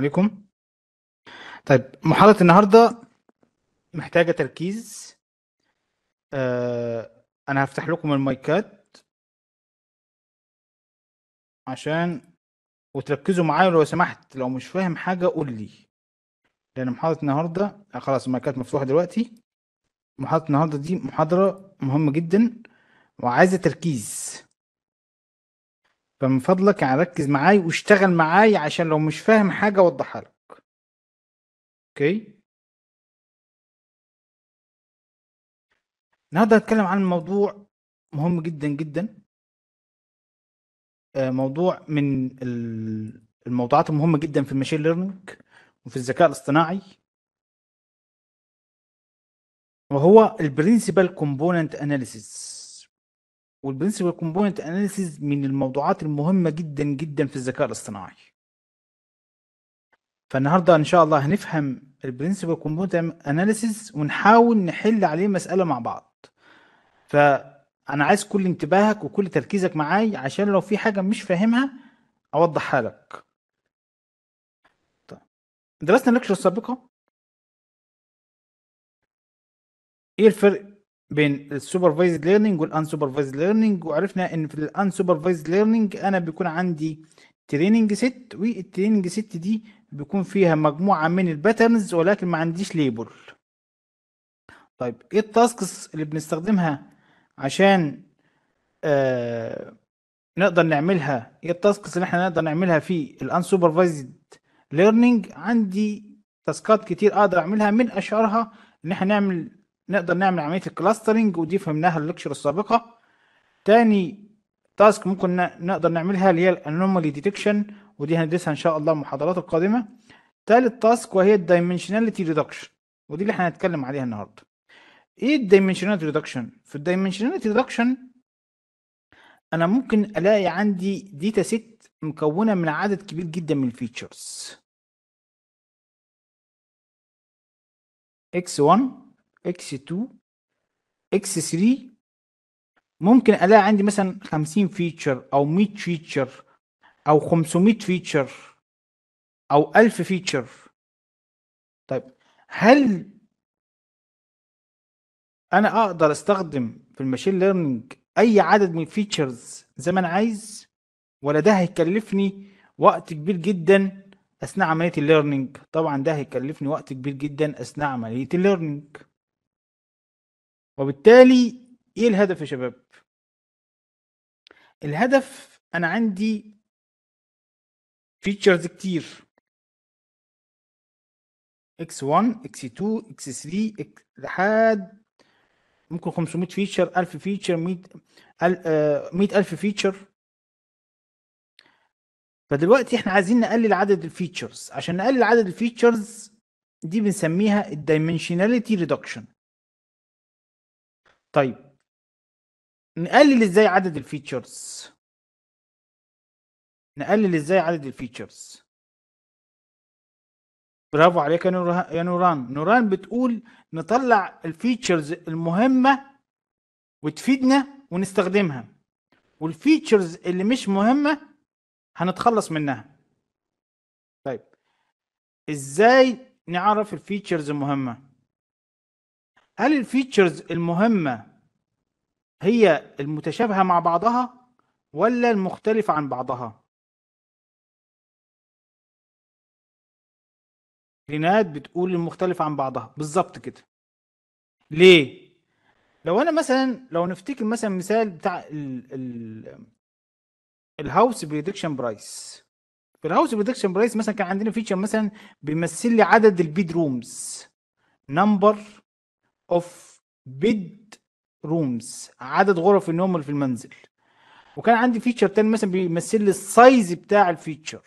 عليكم طيب محاضرة النهاردة محتاجة تركيز آه، أنا هفتح لكم المايكات عشان وتركزوا معايا لو سمحت لو مش فاهم حاجة قول لي لأن محاضرة النهاردة آه، خلاص المايكات مفتوحة دلوقتي محاضرة النهاردة دي محاضرة مهمة جدا وعايزة تركيز فمن فضلك يعني ركز معاي واشتغل معاي عشان لو مش فاهم حاجة اوضحها لك اوكي النهارده هتكلم عن موضوع مهم جدا جدا آه، موضوع من الموضوعات المهمة جدا في الماشين ليرنينج وفي الذكاء الاصطناعي وهو البرنسبل كومبوننت اناليسيس والبرنسبل كومبوننت اناليسيز من الموضوعات المهمه جدا جدا في الذكاء الاصطناعي فالنهارده ان شاء الله هنفهم البرنسبل كومبوننت اناليسيز ونحاول نحل عليه مساله مع بعض فانا عايز كل انتباهك وكل تركيزك معاي عشان لو في حاجه مش فاهمها اوضحها لك طيب درسنا الليكشر السابقه ايه الفرق بين السوبرفايزد ليرنينج والانسوبرفايزد ليرنينج وعرفنا ان في الانسوبرفايزد ليرنينج انا بيكون عندي تريننج ست والتريننج ست دي بيكون فيها مجموعه من الباترنز ولكن ما عنديش ليبل طيب ايه التاسكس اللي بنستخدمها عشان آه نقدر نعملها ايه التاسكس اللي احنا نقدر نعملها في الانسوبرفايزد ليرنينج عندي تاسكات كتير اقدر اعملها من اشهرها ان احنا نعمل نقدر نعمل عمليه الكلاسترنج ودي فهمناها اللكشر السابقه تاني تاسك ممكن نقدر نعملها اللي هي الانومالي ديتكشن ودي هندرسها ان شاء الله المحاضرات القادمه تالت تاسك وهي الدايمنشناليتي ريدكشن ودي اللي احنا هنتكلم عليها النهارده ايه الدايمنشناليتي ريدكشن في الدايمنشناليتي ريدكشن انا ممكن الاقي عندي داتا ست مكونه من عدد كبير جدا من الفيتشرز اكس 1 اكس 2 اكس 3 ممكن الاقي عندي مثلا 50 فيتشر او 100 فيتشر او 500 فيتشر او 1000 فيتشر طيب هل انا اقدر استخدم في الماشين ليرنينج اي عدد من الفيتشرز زي ما انا عايز ولا ده هيكلفني وقت كبير جدا اثناء عمليه الليرنينج طبعا ده هيكلفني وقت كبير جدا اثناء عمليه الليرنينج وبالتالي ايه الهدف يا شباب الهدف انا عندي فيتشرز كتير اكس 1 اكس 2 اكس 3 لحد ممكن 500 فيتشر 1000 فيتشر 100 100000 فيتشر فدلوقتي احنا عايزين نقلل عدد الفيتشرز عشان نقلل عدد الفيتشرز دي بنسميها الدايمنشناليتي ريدكشن طيب نقلل ازاي عدد الفيتشرز نقلل ازاي عدد الفيتشرز برافو عليك يا نوران نوران بتقول نطلع الفيتشرز المهمة وتفيدنا ونستخدمها والفيتشرز اللي مش مهمة هنتخلص منها طيب ازاي نعرف الفيتشرز المهمة هل الفيتشرز المهمة هي المتشابهة مع بعضها ولا المختلفة عن بعضها؟ رينات بتقول المختلفة عن بعضها بالظبط كده ليه؟ لو انا مثلا لو نفتكر مثلا مثال بتاع الهاوس بريدكشن برايس في الهاوس بريدكشن برايس مثلا كان عندنا فيتشر مثلا بيمثل لي عدد البيد رومز نمبر اوف بيد رومز عدد غرف النوم اللي في المنزل وكان عندي فيتشر تاني مثلا بيمثل لي السايز بتاع الفيتشر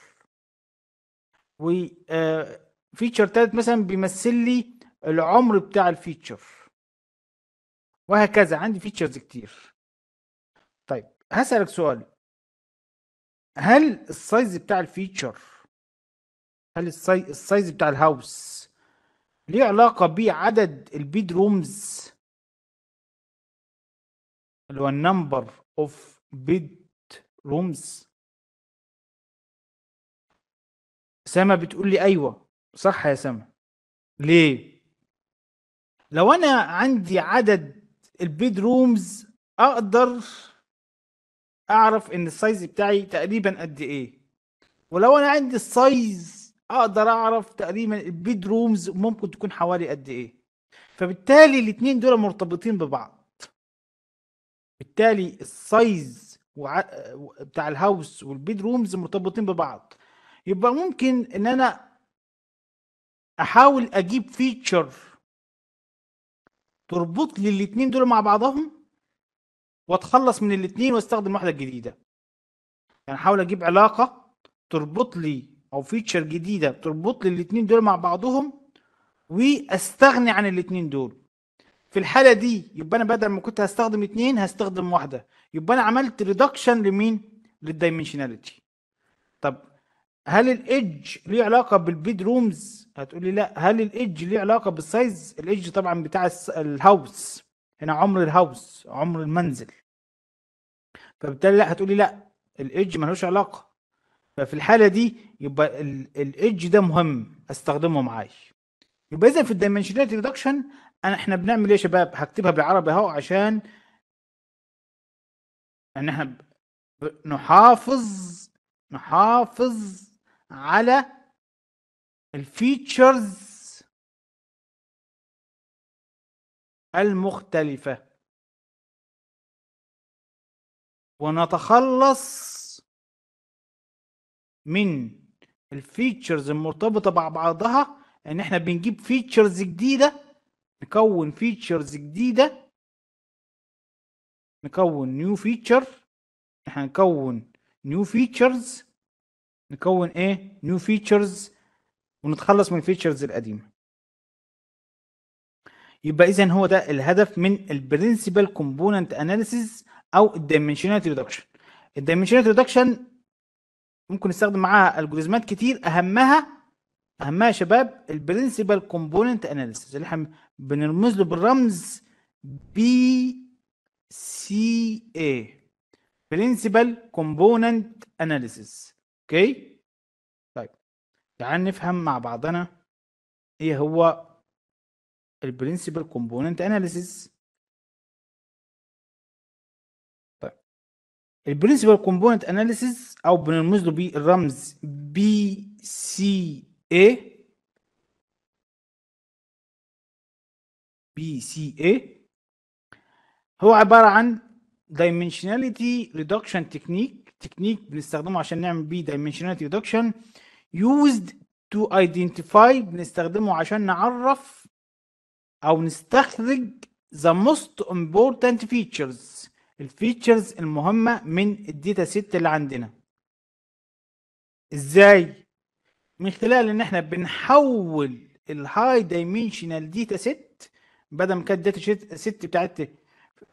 و فيتشر آه، تالت مثلا بيمثل لي العمر بتاع الفيتشر وهكذا عندي فيتشرز كتير طيب هسألك سؤال هل السايز بتاع الفيتشر هل السايز بتاع الهاوس ليه علاقة بعدد البيد رومز اللي هو النمبر اوف بيد رومز سما بتقول لي ايوه صح يا سما ليه لو انا عندي عدد البيد رومز اقدر اعرف ان السايز بتاعي تقريبا قد ايه ولو انا عندي السايز اقدر اعرف تقريبا البيد رومز ممكن تكون حوالي قد ايه فبالتالي الاثنين دول مرتبطين ببعض بالتالي السايز وع... بتاع الهاوس والبيد رومز مرتبطين ببعض يبقى ممكن ان انا احاول اجيب فيتشر تربط لي الاثنين دول مع بعضهم واتخلص من الاثنين واستخدم واحده جديده يعني احاول اجيب علاقه تربط لي او فيتشر جديده تربط لي الاثنين دول مع بعضهم واستغني عن الاثنين دول في الحاله دي يبقى انا بدل ما كنت هستخدم اثنين هستخدم واحده يبقى انا عملت ريدكشن لمين للدايمنشناليتي طب هل الايدج ليه علاقه بالبيد رومز هتقولي لا هل الايدج ليه علاقه بالسايز الايدج طبعا بتاع الهاوس هنا عمر الهاوس عمر المنزل فبالتالي لا هتقولي لا الايدج ملوش علاقه ففي الحاله دي يبقى الايدج ده مهم استخدمه معايا يبقى اذا في الدايمنشناليتي ريدكشن انا احنا بنعمل ايه يا شباب هكتبها بالعربي اهو عشان ان احنا نحافظ نحافظ على الفيتشرز المختلفة ونتخلص من الفيتشرز المرتبطه مع بعضها ان احنا بنجيب فيتشرز جديده نكون فيتشرز جديده نكون نيو فيتشر احنا نكون نيو فيتشرز نكون ايه نيو فيتشرز ونتخلص من الفيتشرز القديمه يبقى اذا هو ده الهدف من البرنسبل كومبوننت اناليسيس او الدايمنشناليتي ريدكشن الدايمنشناليتي ريدكشن ممكن نستخدم معاها الجوريزمات كتير اهمها اهمها يا شباب البرنسبل كومبوننت اناليسيس اللي احنا بنرمز له بالرمز بي سي اي برنسبل كومبوننت اناليسيس اوكي طيب تعال نفهم مع بعضنا ايه هو البرنسبل كومبوننت اناليسيس البرنسبل كومبوننت اناليسيز او بنرمز له بالرمز بي سي اي بي سي اي هو عباره عن دايمنشناليتي ريدكشن تكنيك تكنيك بنستخدمه عشان نعمل بيه دايمنشناليتي ريدكشن يوزد تو ايدنتيفاي بنستخدمه عشان نعرف او نستخرج the most important features الفيتشرز المهمة من الديتا سيت اللي عندنا ازاي من خلال ان احنا بنحول الهاي دايمنشنال ديتا سيت بدل ما كانت الديتا سيت بتاعتي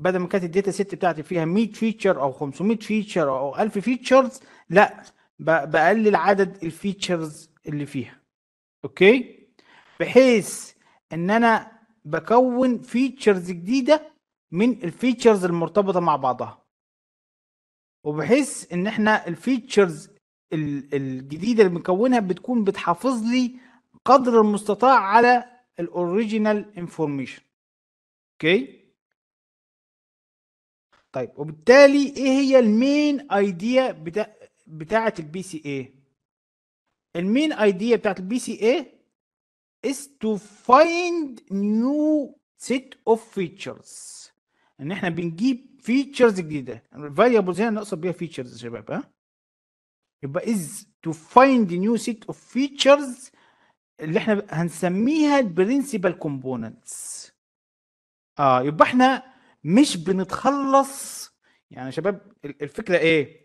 بدل ما كانت الديتا سيت بتاعتي فيها 100 فيتشر او 500 فيتشر او 1000 فيتشرز لا بقلل عدد الفيتشرز اللي فيها اوكي بحيث ان انا بكون فيتشرز جديده من الفيتشرز المرتبطه مع بعضها وبحيث ان احنا الفيتشرز الجديده اللي بنكونها بتكون بتحافظ لي قدر المستطاع على الاوريجينال انفورميشن اوكي طيب وبالتالي ايه هي المين ايديا بتا... بتاعه البي سي اي المين ايديا بتاعه البي سي اي is to find new set of features ان احنا بنجيب فيتشرز جديده الفاريبلز يعني هنا نقصد بيها فيتشرز يا شباب ها يبقى از تو فايند نيو سيت اوف فيتشرز اللي احنا هنسميها البرنسبل كومبوننتس اه يبقى احنا مش بنتخلص يعني يا شباب الفكره ايه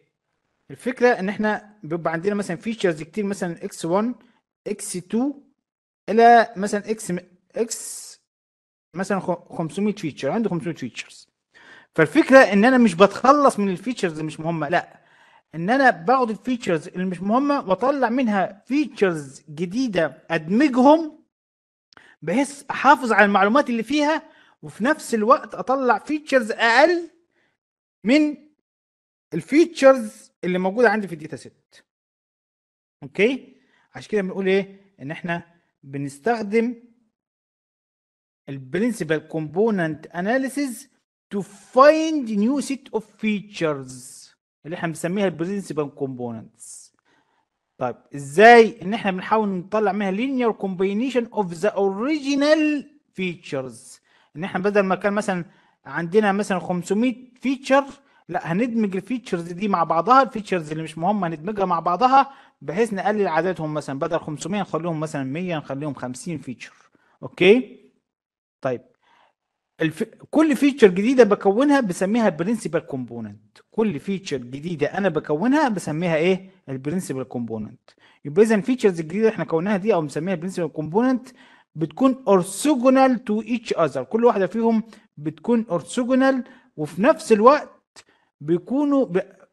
الفكره ان احنا بيبقى عندنا مثلا فيتشرز كتير مثلا اكس 1 اكس 2 الى مثلا اكس اكس مثلا 500 فيتشر عندي 500 فيتشرز فالفكره ان انا مش بتخلص من الفيتشرز اللي مش مهمه لا ان انا باخد الفيتشرز اللي مش مهمه واطلع منها فيتشرز جديده ادمجهم بحيث احافظ على المعلومات اللي فيها وفي نفس الوقت اطلع فيتشرز اقل من الفيتشرز اللي موجوده عندي في الداتا سيت اوكي عشان كده بنقول ايه ان احنا بنستخدم البرنسبل كومبوننت اناليسيز تو فايند نيو سيت اوف فيتشرز اللي احنا بنسميها البرنسبل كومبوننتس طيب ازاي ان احنا بنحاول نطلع منها لينير كومبينيشن اوف ذا اوريجينال فيتشرز ان احنا بدل ما كان مثلا عندنا مثلا 500 فيتشر لا هندمج الفيتشرز دي مع بعضها الفيتشرز اللي مش مهمه هندمجها مع بعضها بحيث نقلل عددهم مثلا بدل 500 نخليهم مثلا 100 نخليهم 50 فيتشر اوكي طيب الف... كل فيتشر جديده بكونها بسميها البرنسبل كومبوننت كل فيتشر جديده انا بكونها بسميها ايه البرنسبل كومبوننت يبقى اذا الفيتشرز الجديده احنا كوناها دي او بنسميها برنسبل كومبوننت بتكون اورثوجونال تو ايتش اذر كل واحده فيهم بتكون اورثوجونال وفي نفس الوقت بيكونوا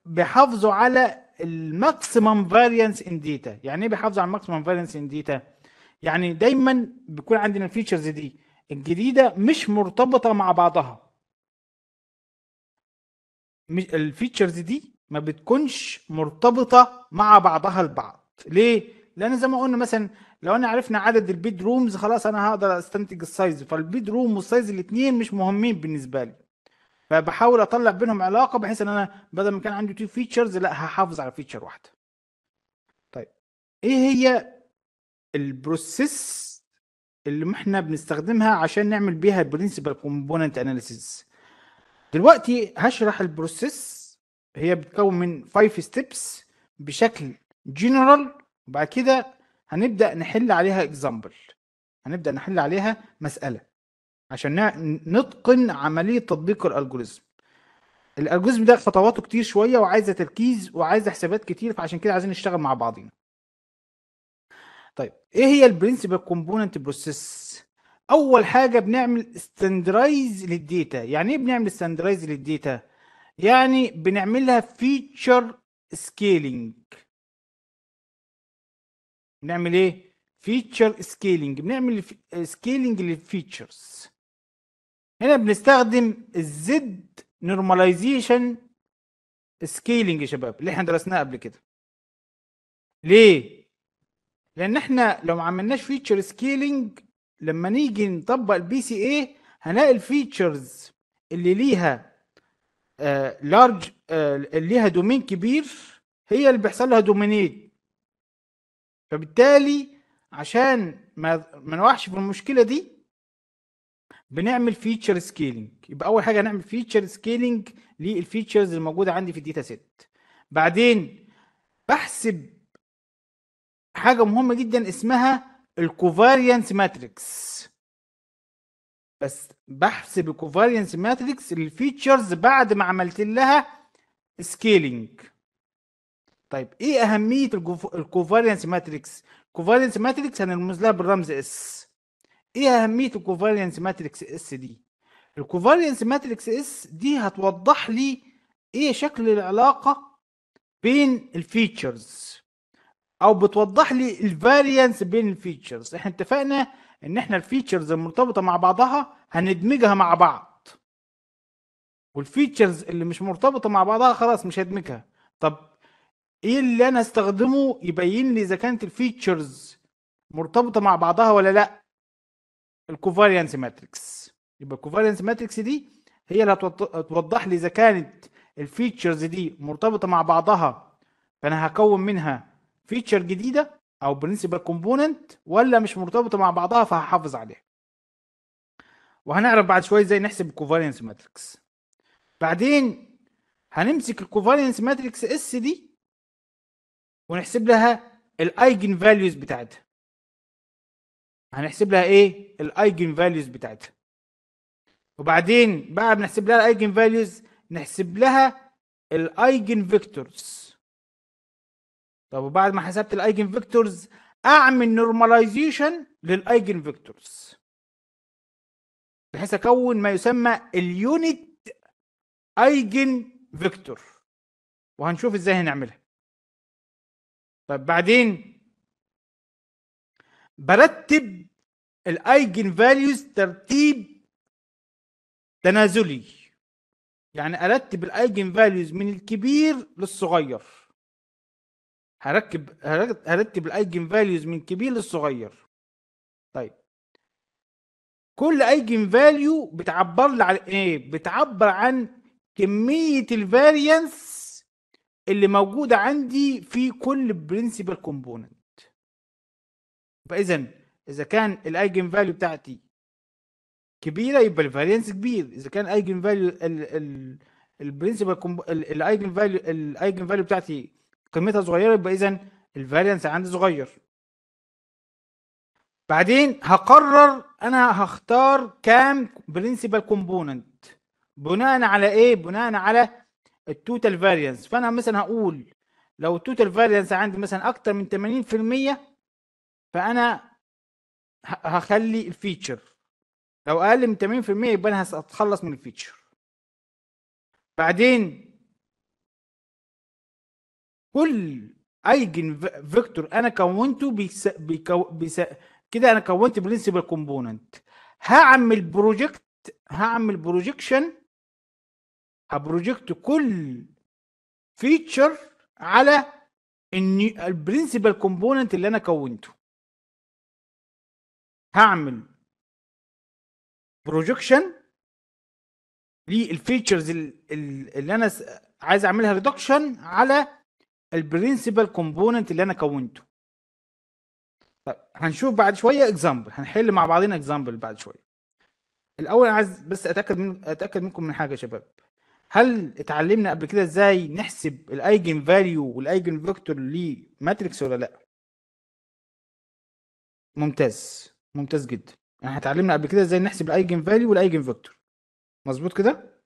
بيحافظوا على الماكسيمم فاريانس ان ديتا يعني ايه بيحافظوا على الماكسيمم فاريانس ان ديتا يعني دايما بيكون عندنا الفيتشرز دي الجديده مش مرتبطه مع بعضها الفيتشرز دي ما بتكونش مرتبطه مع بعضها البعض ليه لان زي ما قلنا مثلا لو انا عرفنا عدد البيد رومز خلاص انا هقدر استنتج السايز فالبيد روم والسايز الاثنين مش مهمين بالنسبه لي فبحاول اطلع بينهم علاقه بحيث ان انا بدل ما كان عندي تو فيتشرز لا هحافظ على فيتشر واحده طيب ايه هي البروسيس اللي احنا بنستخدمها عشان نعمل بيها البرنسبل كومبوننت اناليسيس دلوقتي هشرح البروسيس هي بتكون من 5 ستيبس بشكل جنرال وبعد كده هنبدا نحل عليها اكزامبل هنبدا نحل عليها مساله عشان نتقن عمليه تطبيق الالجوريزم الالجوريزم ده خطواته كتير شويه وعايزه تركيز وعايزه حسابات كتير فعشان كده عايزين نشتغل مع بعضينا طيب ايه هي البرنسبل كومبوننت بروسيس اول حاجه بنعمل ستاندرايز للديتا يعني ايه بنعمل ستاندرايز للديتا يعني بنعملها فيتشر سكيلينج بنعمل ايه فيتشر سكيلينج بنعمل سكيلينج للفيتشرز هنا بنستخدم الزد نورماليزيشن سكيلينج يا شباب اللي احنا درسناه قبل كده ليه لان احنا لو ما عملناش فيتشر سكيلينج لما نيجي نطبق البي سي اي هنلاقي الفيتشرز اللي ليها لارج آه، uh, آه، اللي ليها دومين كبير هي اللي بيحصل لها دومينيت فبالتالي عشان ما ما نوحش في المشكله دي بنعمل فيتشر سكيلينج يبقى اول حاجه نعمل فيتشر سكيلينج للفيتشرز الموجوده عندي في الداتا سيت بعدين بحسب حاجه مهمه جدا اسمها الكوفاريانس ماتريكس بس بحسب الكوفاريانس ماتريكس الفيتشرز بعد ما عملت لها سكيلينج طيب ايه اهميه الكوفاريانس ماتريكس الكوفاريانس ماتريكس هنرمز لها بالرمز اس ايه اهميه الكوفاريانس ماتريكس اس دي الكوفاريانس ماتريكس اس دي هتوضح لي ايه شكل العلاقه بين الفيتشرز او بتوضح لي الفاريانس بين الفيتشرز احنا اتفقنا ان احنا الفيتشرز المرتبطه مع بعضها هندمجها مع بعض والفيتشرز اللي مش مرتبطه مع بعضها خلاص مش هدمجها طب ايه اللي انا استخدمه يبين لي اذا كانت الفيتشرز مرتبطه مع بعضها ولا لا الكوفاريانس ماتريكس يبقى الكوفاريانس ماتريكس دي هي اللي هتوضح لي اذا كانت الفيتشرز دي مرتبطه مع بعضها فانا هكون منها فيتشر جديده او برنسبل كومبوننت ولا مش مرتبطه مع بعضها فهحافظ عليها وهنعرف بعد شويه ازاي نحسب الكوفالينس ماتريكس بعدين هنمسك الكوفالينس ماتريكس اس دي ونحسب لها الايجن فاليوز بتاعتها هنحسب لها ايه الايجن فاليوز بتاعتها وبعدين بعد ما نحسب لها الايجن فاليوز نحسب لها الايجن فيكتورز طب وبعد ما حسبت الايجن فيكتورز اعمل نورماليزيشن للايجن فيكتورز بحيث اكون ما يسمى اليونت ايجن فيكتور وهنشوف ازاي هنعملها طب بعدين برتب الايجن فاليوز ترتيب تنازلي يعني ارتب الايجن فاليوز من الكبير للصغير هركب هرتب الايجن فاليوز من كبير للصغير طيب كل ايجن فاليو بتعبر لي عن ايه بتعبر عن كميه الفاريانس اللي موجوده عندي في كل برنسبل كومبوننت فاذا اذا كان الايجن فاليو بتاعتي كبيره يبقى الفاريانس كبير اذا كان الايجن فاليو البرنسبل الايجن فاليو الايجن فاليو بتاعتي قيمتها صغيره يبقى اذا الفاريانس عندي صغير بعدين هقرر انا هختار كام برنسبل كومبوننت بناء على ايه بناء على التوتال فاريانس فانا مثلا هقول لو التوتال فاريانس عندي مثلا اكتر من 80% فانا هخلي الفيتشر لو اقل من 80% يبقى انا هتخلص من الفيتشر بعدين كل ايجن فيكتور انا كونته بيس... بيكو... بيس... كده انا كونت برنسبل كومبوننت هعمل بروجكت هعمل بروجكشن هبروجكت كل فيتشر على البرنسبل كومبوننت اللي انا كونته هعمل بروجكشن للفيتشرز اللي انا عايز اعملها ريدكشن على البرنسبل كومبوننت اللي انا كونته طيب هنشوف بعد شويه اكزامبل هنحل مع بعضنا اكزامبل بعد شويه الاول انا عايز بس اتاكد من اتاكد منكم من حاجه يا شباب هل اتعلمنا قبل كده ازاي نحسب الايجن فاليو والايجن فيكتور لماتريكس ولا لا ممتاز ممتاز جدا احنا يعني اتعلمنا قبل كده ازاي نحسب الايجن فاليو والايجن فيكتور مظبوط كده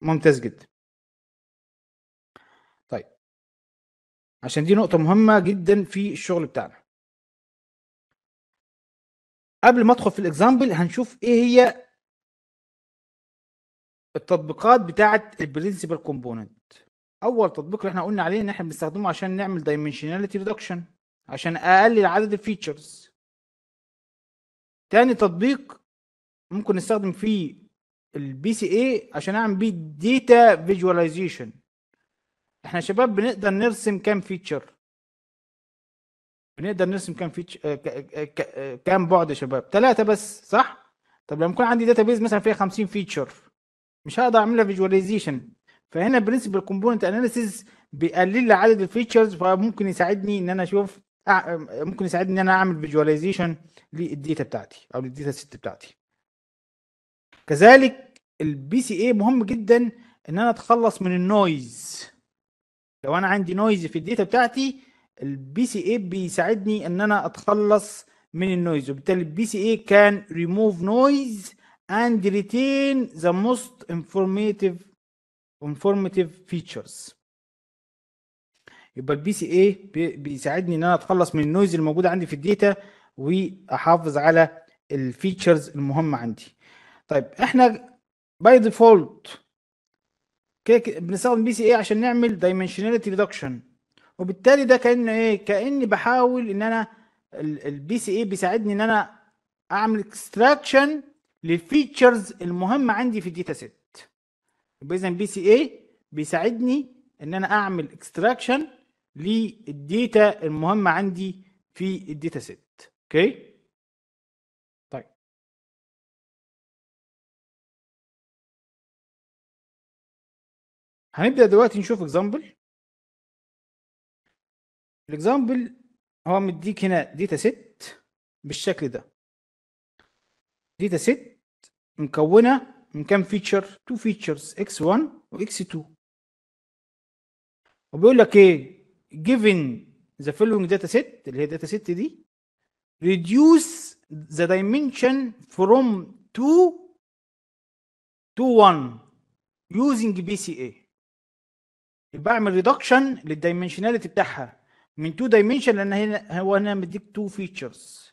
ممتاز جدا عشان دي نقطة مهمة جدا في الشغل بتاعنا قبل ما ادخل في الاكزامبل هنشوف ايه هي التطبيقات بتاعه البرنسبل كومبوننت اول تطبيق اللي احنا قلنا عليه ان احنا بنستخدمه عشان نعمل دايمنشناليتي ريدكشن عشان اقلل عدد الفيتشرز تاني تطبيق ممكن نستخدم فيه البي سي اي عشان اعمل بيه ديتا فيجواليزيشن احنا شباب بنقدر نرسم كام فيتشر بنقدر نرسم كام فيتش آه، آه، آه، كام بعد يا شباب ثلاثه بس صح طب لما يكون عندي داتابيز مثلا فيها 50 فيتشر مش هقدر اعملها فيجواليزيشن فهنا برنسبل كومبوننت اناليسيز بيقلل لي عدد الفيتشرز فممكن يساعدني ان انا اشوف ممكن يساعدني ان انا اعمل فيجواليزيشن للديتا بتاعتي او للديتا سيت بتاعتي كذلك البي سي اي مهم جدا ان انا اتخلص من النويز لو انا عندي نويز في الداتا بتاعتي البي سي اي بيساعدني ان انا اتخلص من النويز وبالتالي البي سي اي كان ريموف نويز and retain the most informative informative features يبقى البي سي اي بيساعدني ان انا اتخلص من النويز الموجوده عندي في الداتا واحافظ على الفيتشرز المهمه عندي طيب احنا باي ديفولت كده بنستخدم بي سي اي عشان نعمل دايمنشناليتي ريدكشن وبالتالي ده كان ايه كاني بحاول ان انا البي سي اي بيساعدني ان انا اعمل اكستراكشن للفيتشرز المهمه عندي في الداتا سيت يبقى اذا بي سي اي بيساعدني ان انا اعمل اكستراكشن للداتا المهمه عندي في الداتا سيت اوكي okay. هنبدا دلوقتي نشوف اكزامبل الاكزامبل هو مديك هنا داتا ست بالشكل ده داتا ست مكونه من كام فيتشر تو فيتشرز x1 وx2 وبيقول لك ايه given the following data set اللي هي الداتا set دي reduce the dimension from 2 to 1 using BCA بعمل ريدكشن للدايمنشناليتي بتاعها من 2 دايمنشن لان هنا هو هنا مديك 2 فيتشرز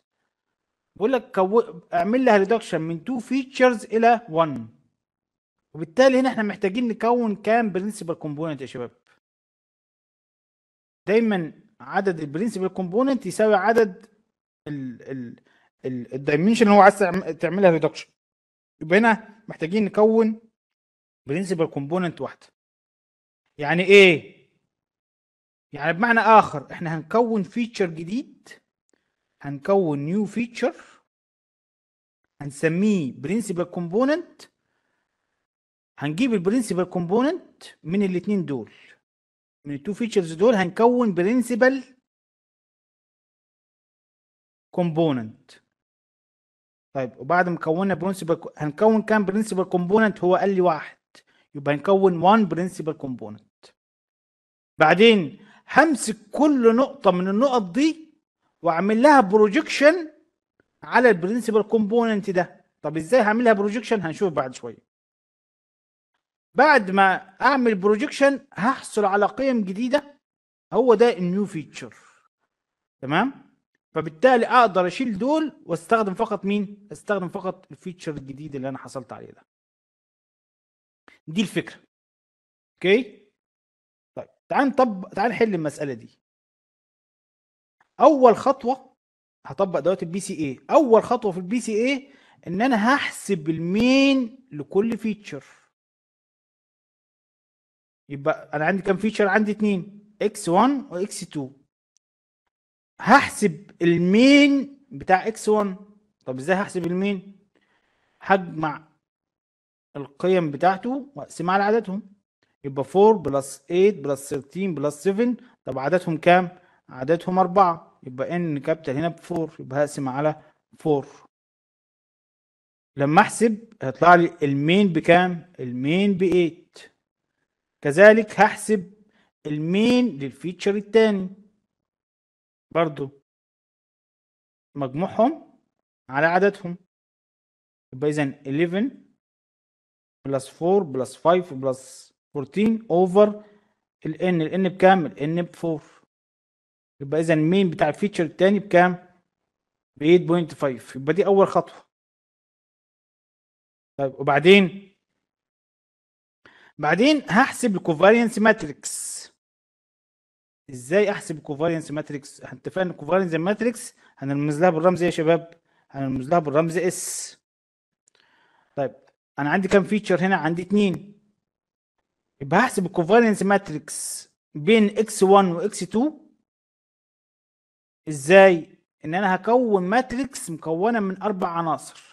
بقول لك كو... اعمل لها ريدكشن من 2 فيتشرز الى 1 وبالتالي هنا احنا محتاجين نكون كام برنسبل كومبوننت يا شباب دايما عدد البرنسبل كومبوننت يساوي عدد الدايمنشن اللي هو عايز تعملها ريدكشن يبقى هنا محتاجين نكون برنسبل كومبوننت واحده يعني ايه يعني بمعنى اخر احنا هنكون فيتشر جديد هنكون نيو فيتشر هنسميه برنسبل كومبوننت هنجيب البرنسبل كومبوننت من الاثنين دول من التو فيتشرز دول هنكون برنسبل كومبوننت طيب وبعد ما كوننا برنسبل هنكون كام برنسبل كومبوننت هو قال لي واحد يبقى هنكون 1 برنسبل كومبوننت بعدين همسك كل نقطة من النقط دي واعمل لها بروجكشن على البرنسبل كومبوننت ده طب ازاي هعملها بروجكشن هنشوف بعد شوية بعد ما اعمل بروجكشن هحصل على قيم جديدة هو ده النيو فيتشر تمام فبالتالي اقدر اشيل دول واستخدم فقط مين استخدم فقط الفيتشر الجديد اللي انا حصلت عليه ده دي الفكرة اوكي okay. تعال نطبق تعال نحل المساله دي اول خطوه هطبق دوت البي سي اي اول خطوه في البي سي اي ان انا هحسب المين لكل فيتشر يبقى انا عندي كام فيتشر عندي اتنين اكس 1 واكس 2 هحسب المين بتاع اكس 1 طب ازاي هحسب المين هجمع القيم بتاعته واقسمها على عددهم يبقى 4 بلس 8 بلس 13 بلس 7 طب عددهم كام؟ عددهم 4 يبقى ان كابيتال هنا ب 4 يبقى هقسم على 4 لما احسب هيطلع لي المين بكام؟ المين ب 8 كذلك هحسب المين للفيتشر الثاني برضو مجموعهم على عددهم يبقى اذا 11 بلس 4 بلس 5 بلس 14 اوفر ال ان ال ان بكام ال ان ب 4 يبقى اذا المين بتاع الفيتشر الثاني بكام ب 8.5 يبقى دي اول خطوه طيب وبعدين بعدين هحسب الكوفارينس ماتريكس ازاي احسب الكوفارينس ماتريكس احنا اتفقنا الكوفارينس ماتريكس هنرمز لها بالرمز ايه يا شباب هنرمز لها بالرمز اس طيب انا عندي كام فيتشر هنا عندي اتنين يبقى هحسب الكوفالنس ماتريكس بين اكس 1 واكس 2 ازاي؟ ان انا هكون ماتريكس مكونه من اربع عناصر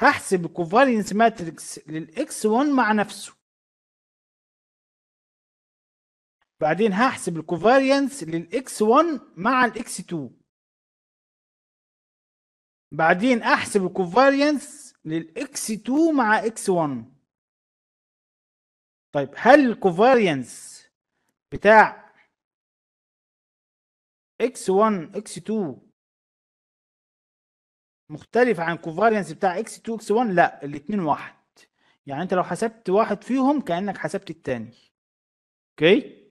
هحسب الكوفالنس ماتريكس للاكس 1 مع نفسه بعدين هحسب الكوفاريانس للاكس 1 مع الاكس 2 بعدين احسب الكوفاريانس للاكس 2 مع اكس 1 طيب هل الكوفارينس بتاع x1 x2 مختلف عن كوفارينس بتاع x2 x1 لا الاتنين واحد يعني انت لو حسبت واحد فيهم كانك حسبت التاني اوكي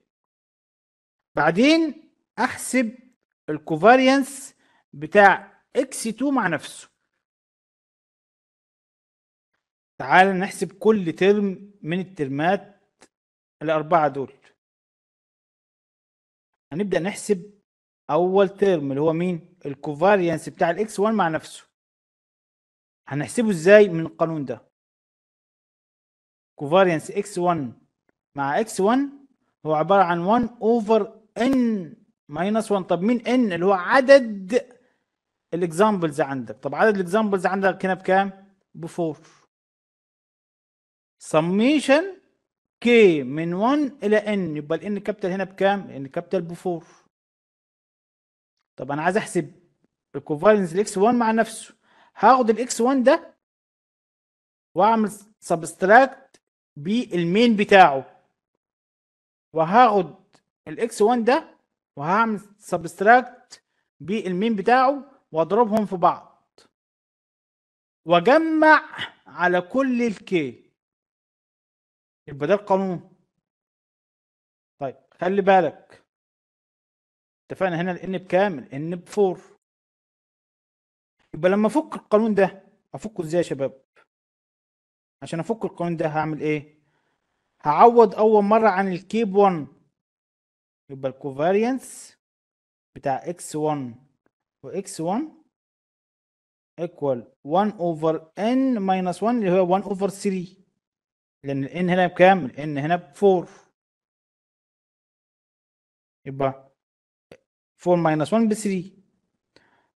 بعدين احسب الكوفارينس بتاع x2 مع نفسه تعال نحسب كل ترم من الترمات الأربعة دول هنبدأ نحسب أول ترم اللي هو مين؟ الكوفاريانس بتاع الإكس 1 مع نفسه هنحسبه إزاي من القانون ده؟ كوفاريانس إكس 1 مع إكس 1 هو عبارة عن 1 أوفر إن ماينس 1 طب مين إن اللي هو عدد الإكزامبلز عندك طب عدد الإكزامبلز عندك هنا بكام؟ بفور سميشن كي من 1 الى ان يبقى الان كابيتال هنا بكام؟ ان كابيتال 4 طب انا عايز احسب الكوفالنس الاكس 1 مع نفسه هاخد الاكس 1 ده واعمل سبستراكت بالمين بتاعه وهاخد الاكس 1 ده وهعمل سبستراكت بالمين بتاعه واضربهم في بعض واجمع على كل الكي يبقى ده القانون طيب خلي بالك اتفقنا هنا الان بكامل ان بفور يبقى لما افك القانون ده افكه ازاي يا شباب عشان افك القانون ده هعمل ايه هعوض اول مره عن الكيب 1 يبقى الكوفاريانس بتاع x1 وx1 equal 1 over n minus 1 اللي هو 1 over 3 لان الان هنا بكام الان هنا 4 يبقى 4 ماينس 1 ب 3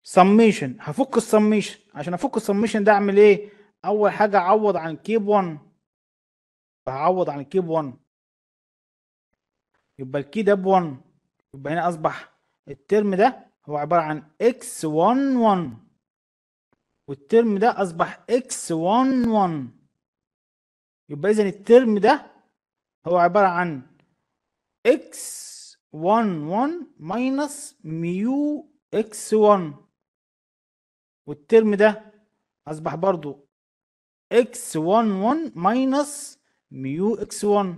سميشن هفك السميشن عشان افك السميشن ده اعمل ايه اول حاجه اعوض عن كيب 1 فهعوض عن الكيب 1 يبقى الكي ده ب 1 يبقى هنا اصبح الترم ده هو عباره عن x 1 1 والترم ده اصبح x 1 1 يبقى اذا الترم ده هو عبارة عن x 1 1 ماينس ميو x 1 والترم ده اصبح برضو x 1 1 ماينس ميو x 1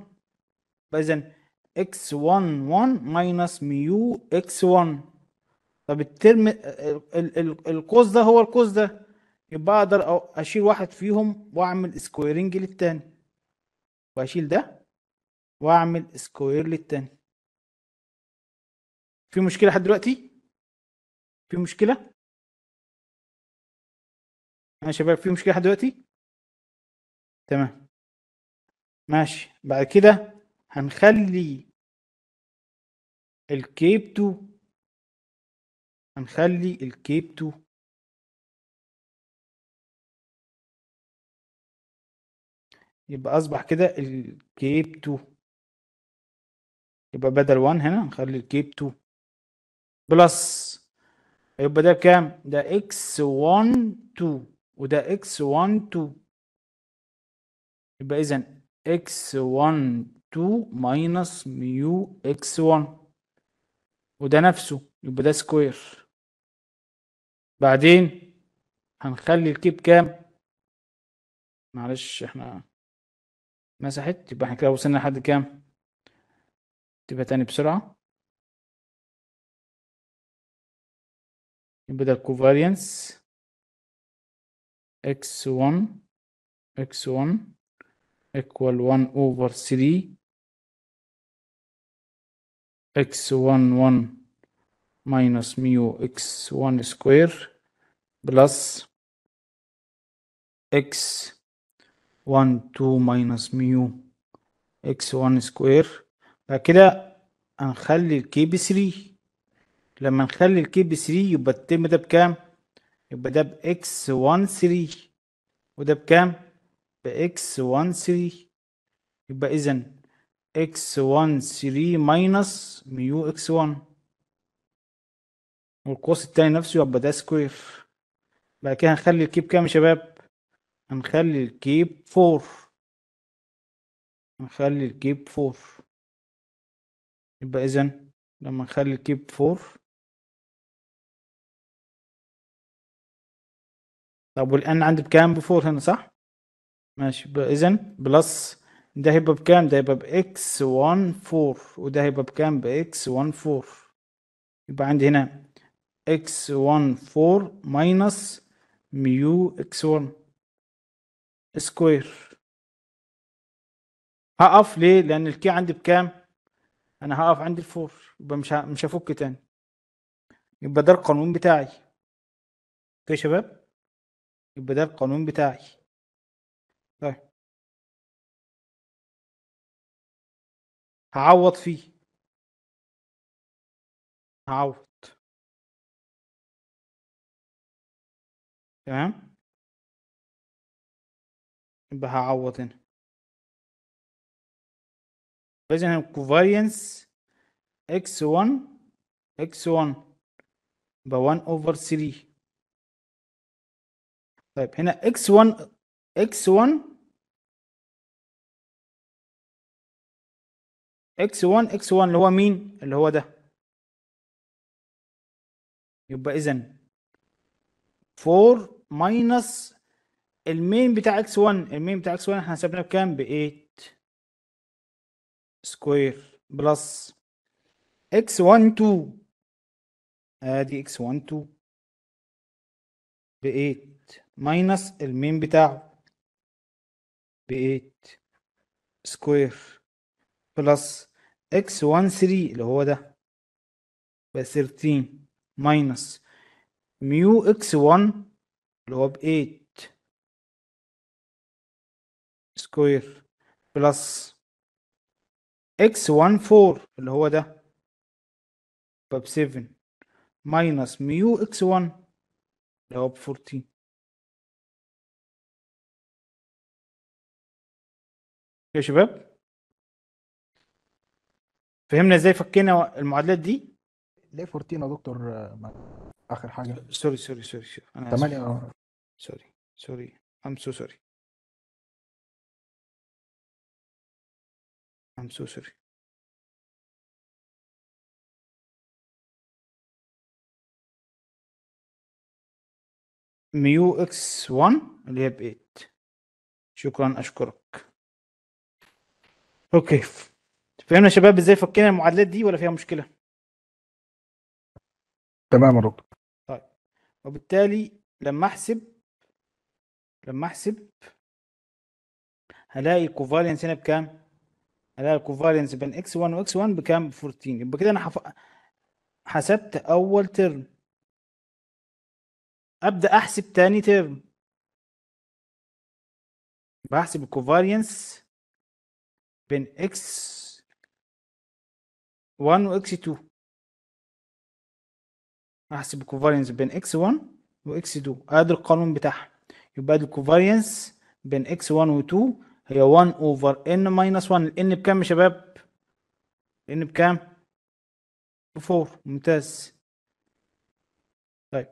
فاذا x 1 1 ماينس ميو x 1 طب الترم القوس ده هو القوس ده يبقى اقدر اشيل واحد فيهم واعمل سكويرنج للتاني واشيل ده واعمل سكوير للتاني في مشكله لحد دلوقتي في مشكله يا شباب في مشكله لحد دلوقتي تمام ماشي بعد كده هنخلي الكيب 2 هنخلي الكيب 2 يبقى أصبح كده الكيب 2 يبقى بدل 1 هنا نخلي الكيب 2 بلس يبقى ده كام ده اكس 1 2 وده اكس 1 2 يبقى إذا اكس 1 2 ماينس ميو اكس 1 وده نفسه يبقى ده سكوير بعدين هنخلي الكيب كام؟ معلش احنا مسحت يبقى احنا كده وصلنا لحد كام تبقى تاني بسرعة يبقى ده الكوفاريانس x1 x1 equal 1 over 3 x11 minus mu x1 square plus x 1 2 ماينس ميو اكس 1 سكوير بعد كده هنخلي الكي بي 3 لما نخلي الكي بي 3 يبقى الترم ده بكام يبقى ده باكس 1 3 وده بكام باكس 1 3 يبقى اذا اكس 1 3 ماينس ميو اكس 1 والقوس التاني نفسه يبقى ده سكوير بعد كده هنخلي الكي بكام يا شباب هنخلي الكيب فور هنخلي الكيب فور يبقى اذا لما نخلي الكيب فور طب والان عندي بكام بفور هنا صح ماشي يبقى اذا بلس ده هيبقى بكام ده هيبقى باكس وان فور وده هيبقى بكام باكس وان فور يبقى عندي هنا اكس وان فور ماينس ميو اكس 1 سكوير هقف ليه لان الكي عندي بكام انا هقف عند الفور يبقى مش مش هفك تاني يبقى ده القانون بتاعي اوكي يا شباب يبقى ده القانون بتاعي طيب هعوض فيه هعوض تمام يبقى هعوض هنا فاذا الكوفارينس اكس 1 x 1 ب 1 اوفر 3 طيب هنا x 1 x 1 x 1 x 1 اللي هو مين اللي هو ده يبقى اذا 4 minus المين بتاع اكس 1 المين بتاع اكس 1 احنا حسبناه بكام؟ ب 8 سكوير بلس اكس 1 2 ادي اكس 1 2 ب 8 ماينس المين بتاعه ب 8 سكوير بلس اكس 1 3 اللي هو ده ب 13 ماينس ميو اكس 1 اللي هو ب 8 سكوير بلس اكس 14 اللي هو ده باب 7 ماينس ميو اكس 1 اللي هو ب 14 يا شباب فهمنا ازاي فكينا المعادلات دي ليه 14 يا دكتور اخر حاجه سوري سوري سوري, سوري. انا 8 سوري سوري ام سو سوري I'm so sorry. ميو اكس 1 اللي هي ب8 شكرا اشكرك اوكي فهمنا يا شباب ازاي فكينا المعادلات دي ولا فيها مشكله تمام يا طيب وبالتالي لما احسب لما احسب هلاقي الكوفالينس هنا بكام الاقي الكوفالينس بين اكس 1 واكس 1 بكام 14 يبقى كده انا حف... حسبت اول ترم ابدا احسب تاني ترم بحسب الكوفالينس بين اكس 1 واكس 2 احسب الكوفالينس بين اكس 1 واكس 2 ادي القانون بتاعها يبقى ادي الكوفالينس بين اكس 1 و 2 هي 1 اوفر ان ماينس 1 الان بكام يا شباب الان بكام ب 4 ممتاز طيب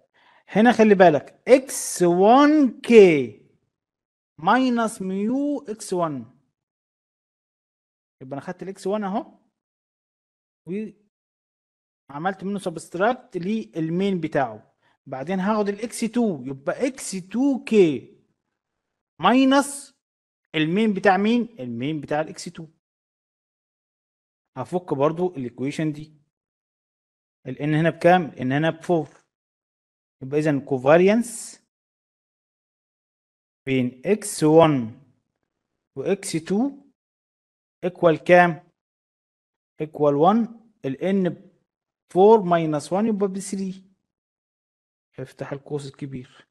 هنا خلي بالك اكس 1 كي ماينس ميو اكس 1 يبقى انا خدت الاكس 1 اهو وعملت منه سبستراكت للمين بتاعه بعدين هاخد الاكس 2 يبقى اكس 2 كي ماينس المين بتاع مين المين بتاع الاكس 2 هفك برضو الايكويشن دي الان هنا بكام الان هنا ب 4 يبقى اذا كوفاريانس بين اكس 1 واكس 2 ايكوال كام ايكوال 1 الان ب 4 ماينس 1 يبقى ب 3 افتح القوس الكبير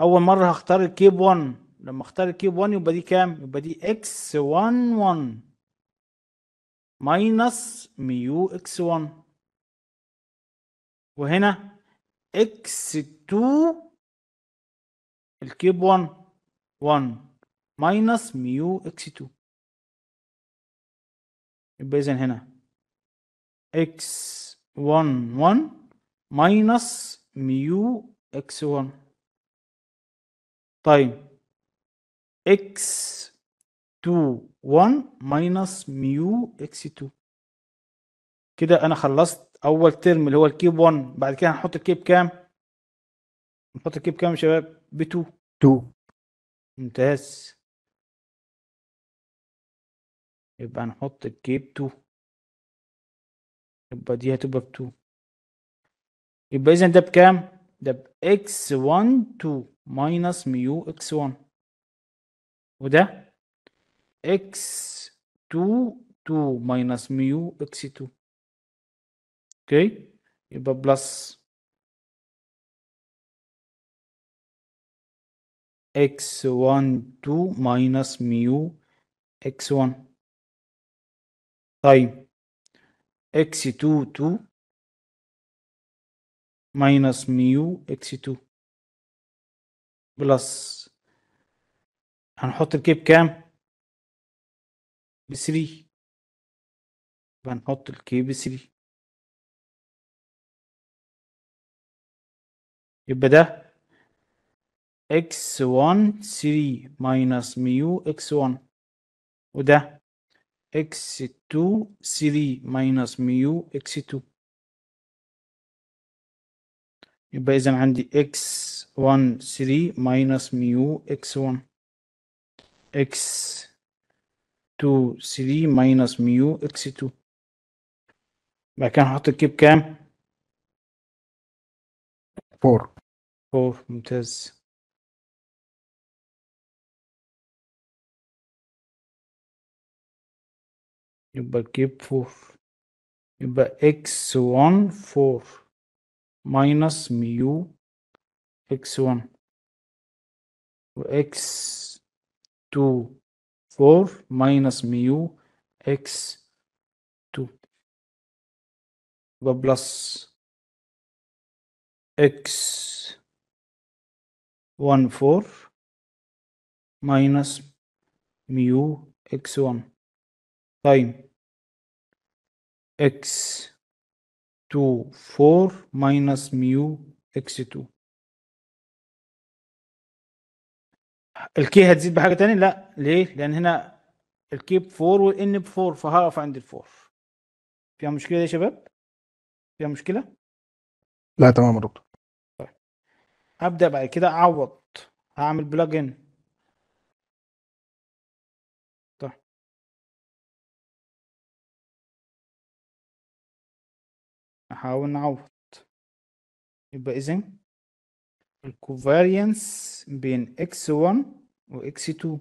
اول مره هختار الكيب 1 لما اختار الكيوب 1 يبقى دي كام يبقى دي اكس 1 1 ماينس ميو اكس 1 وهنا اكس 2 الكيوب 1 1 ماينس ميو اكس 2 يبقى اذا هنا اكس 1 1 ماينس ميو اكس 1 طيب x 2 1 ماينس ميو x 2 كده انا خلصت اول ترم اللي هو الكيب 1 بعد كده هنحط الكيب كام نحط الكيب كام يا شباب ب 2 2 ممتاز يبقى نحط الكيب 2 يبقى دي هتبقى ب 2 يبقى اذا ده بكام ده ب x1 2 ماينس ميو x1 وده اكس 2 2 ماينس ميو اكس 2 اوكي يبقى بلس اكس 1 2 ماينس ميو اكس 1 طيب اكس 2 2 ماينس ميو اكس 2 بلس هنحط الكيب كام ب 3 هنحط الكيب 3 يبقى ده x1 3 minus ميو x1 وده x2 3 minus ميو x2 يبقى إذا عندي x1 3 minus ميو x1 x 2 3 ماينس ميو x 2 بعد كده هنحط الكيب كام؟ 4 4 ممتاز يبقى الكيب 4 يبقى x 1 4 ماينس ميو x 1 و x 2 4 minus mu x 2 plus x 1 4 minus mu x1 time x 2 4 minus mu x2 الكي هتزيد بحاجه تانية؟ لا ليه لان هنا الكي ب 4 والان ب 4 فهقف عند ال 4 فيها مشكله يا شباب فيها مشكله لا تمام يا دكتور طيب هبدا بعد كده اعوض هعمل بلاج ان نحاول نعوض يبقى إذن الكوفاريانس بين x1 و x2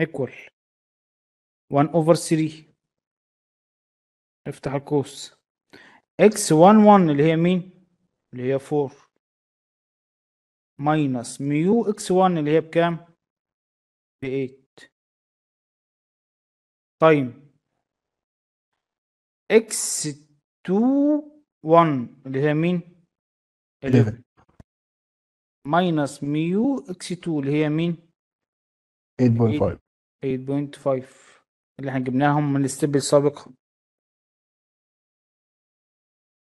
equal 1 over 3 افتح القوس x11 اللي هي مين؟ اللي هي 4 ماينس ميو x1 اللي هي بكام؟ ب 8 تايم x2 1 اللي هي بكام ب 8 تايم x 21 اللي هي مين 11 ماينس ميو اكس 2 اللي هي مين 8.5 8.5 اللي احنا جبناهم من الستيب السابقة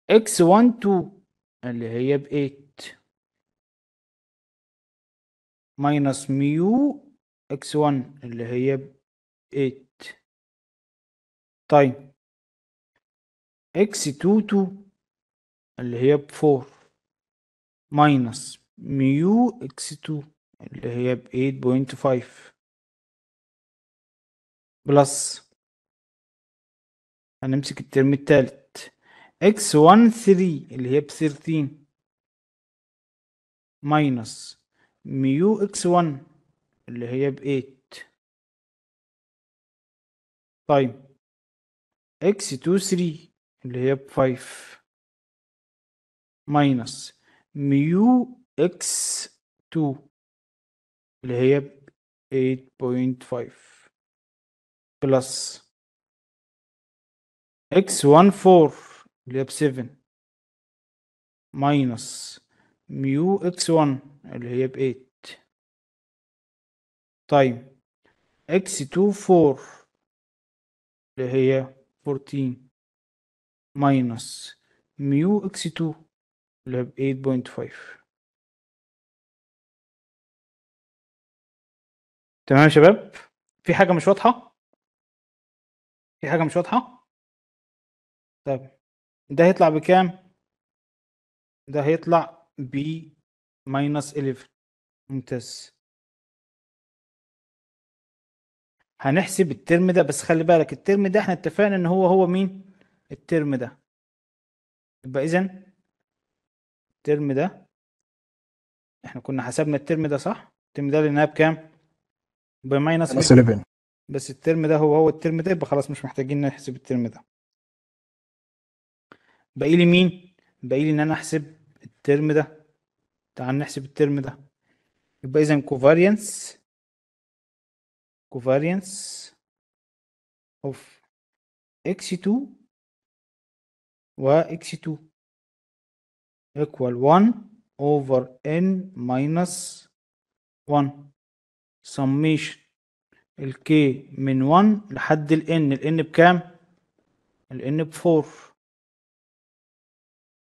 اكس 1 2 اللي هي ب 8 ماينس ميو اكس 1 اللي هي ب 8 طيب اكس 2 2 اللي هي ب 4 ماينس ميو اكس 2 اللي هي ب 8.5 بلس هنمسك الترم التالت اكس 13 اللي هي ب 13 ماينس ميو اكس 1 اللي هي ب 8 طيب اكس 23 اللي هي ب 5 ماينس ميو اكس 2 اللي هي 8.5 بلس اكس 14 اللي هي ب 7 ماينس ميو اكس 1 اللي هي ب 8 طيب اكس 24 اللي هي 14 ماينس ميو اكس 2 اللي هي ب 8.5 تمام يا شباب في حاجه مش واضحه في حاجه مش واضحه طب ده هيطلع بكام ده هيطلع ب ماينس 11 ممتاز هنحسب الترم ده بس خلي بالك الترم ده احنا اتفقنا ان هو هو مين الترم ده يبقى اذا الترم ده احنا كنا حسبنا الترم ده صح الترم ده لانها بكام بماينس 11 بس الترم ده هو هو الترم ده يبقى خلاص مش محتاجين نحسب الترم ده باقي لي مين باقي لي ان انا احسب الترم ده تعال نحسب الترم ده يبقى اذا covariance covariance of x2 و x2 equal 1 over n minus 1 سميشن الكي من 1 لحد ال N ال N بكام؟ ال N 4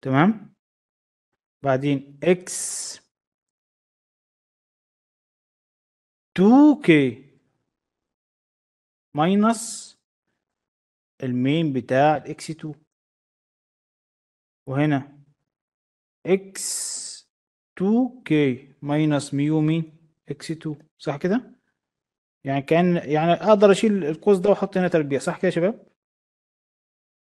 تمام؟ بعدين اكس 2K ماينس المين بتاع الاكس 2 وهنا اكس 2K ماينس ميو مين اكس 2 صح كده يعني كان يعني اقدر اشيل القوس ده واحط هنا تربيع صح كده يا شباب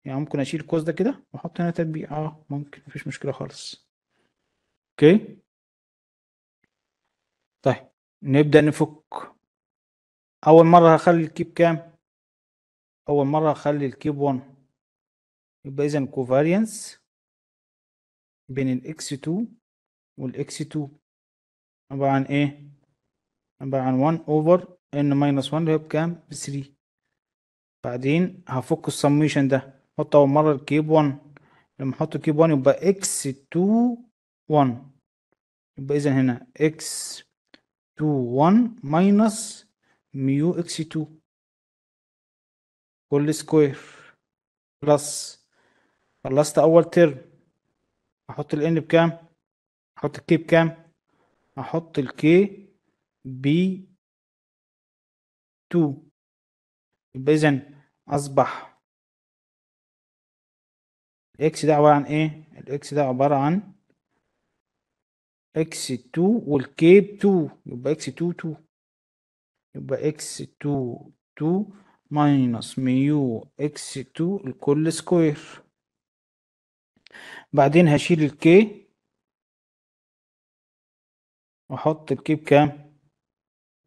يعني ممكن اشيل القوس ده كده واحط هنا تربيع اه ممكن مفيش مشكله خالص اوكي طيب نبدا نفك اول مره هخلي الكيب كام اول مره هخلي الكيب 1 يبقى اذا كوفاريانس بين الاكس 2 والاكس 2 عباره عن ايه عبارة عن 1 اوفر ان ماينس 1 اللي هي بكام ب 3 بعدين هفك السميشن ده احط اول مرة الكيب 1 لما احط الكيوب 1 يبقى اكس 2 1 يبقى اذا هنا اكس 2 1 ماينس ميو اكس 2 كل سكوير بلس خلصت اول ترم احط ال الان بكام احط الكي بكام احط الكي بي 2 يبقى إذا أصبح الإكس ده عبارة عن إيه؟ الإكس ده عبارة عن إكس 2 والكي 2 يبقى إكس 2 2 يبقى إكس 2 2 ماينص ميو إكس 2 الكل سكوير بعدين هشيل الكي واحط الكي بكام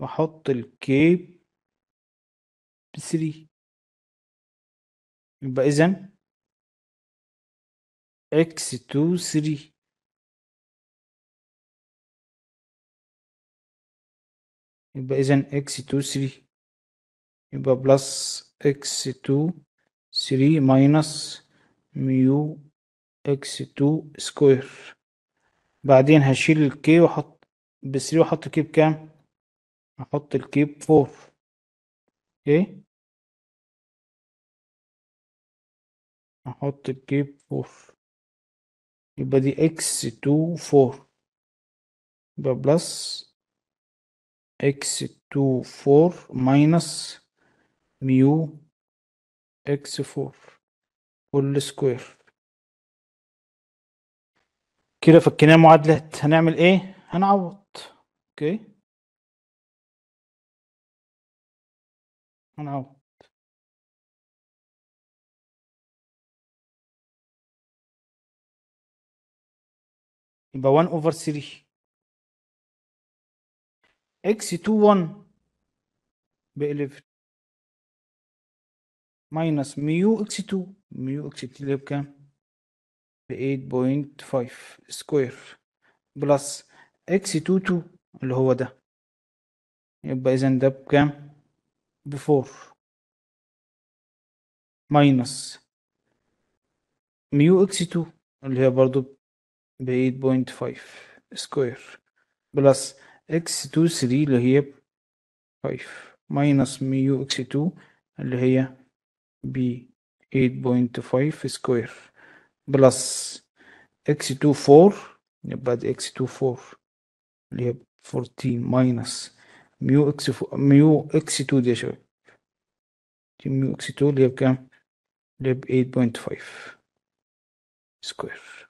واحط الكيب بثري يبقى اذا اكس تو ثري يبقى اذا اكس تو ثري يبقى بلس اكس تو ثري ماينس ميو اكس تو سكوير بعدين هشيل الكي واحط بثري واحط كيب كام احط الكيب فور ايه احط الكيب فور يبقى دي اكس تو فور يبقى بلس اكس تو فور ماينس ميو اكس فور كل سكوير كده فكينا معادلات هنعمل ايه هنعوض اوكي okay. أنا يبقى 1 اوفر 3 اكس 2 1 ب 11 ماينس ميو اكس 2 ميو اكس 2 بكام ب 8.5 سكوير بلس اكس 2 2 اللي هو ده يبقى اذا ده بكام بفور ماينس ميو اكس 2 اللي هي برضو ب 8.5 سكوير بلس اكس 2 3 اللي هي 5 ماينس ميو اكس 2 اللي هي ب 8.5 سكوير بلس اكس 2 4 يبقى دي اكس 2 4 اللي هي 14 ماينس ميو اكس فو ميو اكس 2 دي يا دي ميو اكس 2 اللي هي بكام؟ اللي ب 8.5 سكوير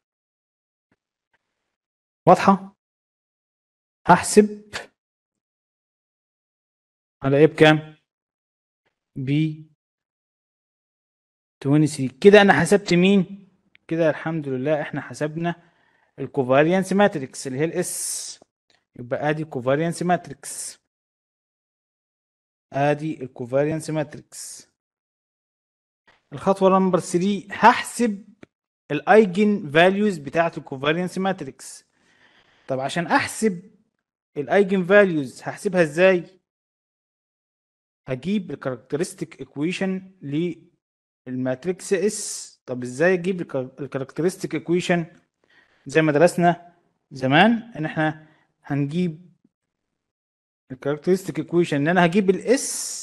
واضحة؟ هحسب على ايه بكام؟ ب 23 كده انا حسبت مين؟ كده الحمد لله احنا حسبنا الكوفاريانس ماتريكس اللي هي الاس يبقى ادي كوفاريانس ماتريكس ادي الكوفاريانس ماتريكس الخطوه نمبر 3 هحسب الايجن فاليوز بتاعه الكوفاريانس ماتريكس طب عشان احسب الايجن فاليوز هحسبها ازاي هجيب الكاركترستيك ايكويشن للماتريكس اس طب ازاي اجيب الكاركترستيك ايكويشن زي ما درسنا زمان ان احنا هنجيب الكاركترستيك ايكويشن ان انا هجيب الاس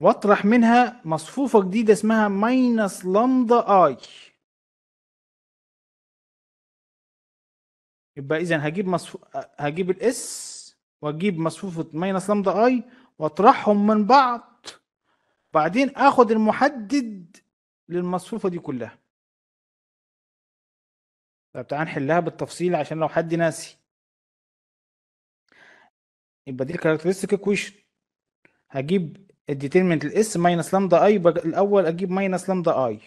واطرح منها مصفوفه جديده اسمها ماينس لامدا اي يبقى اذا هجيب مصف... هجيب الاس واجيب مصفوفه ماينس لامدا اي واطرحهم من بعض بعدين اخد المحدد للمصفوفه دي كلها طب تعال نحلها بالتفصيل عشان لو حد ناسي يبقى دي الكاركترستيك ايكويشن هجيب الديترمنت الاس ماينس لامدا اي يبقى الاول اجيب ماينس لامدا اي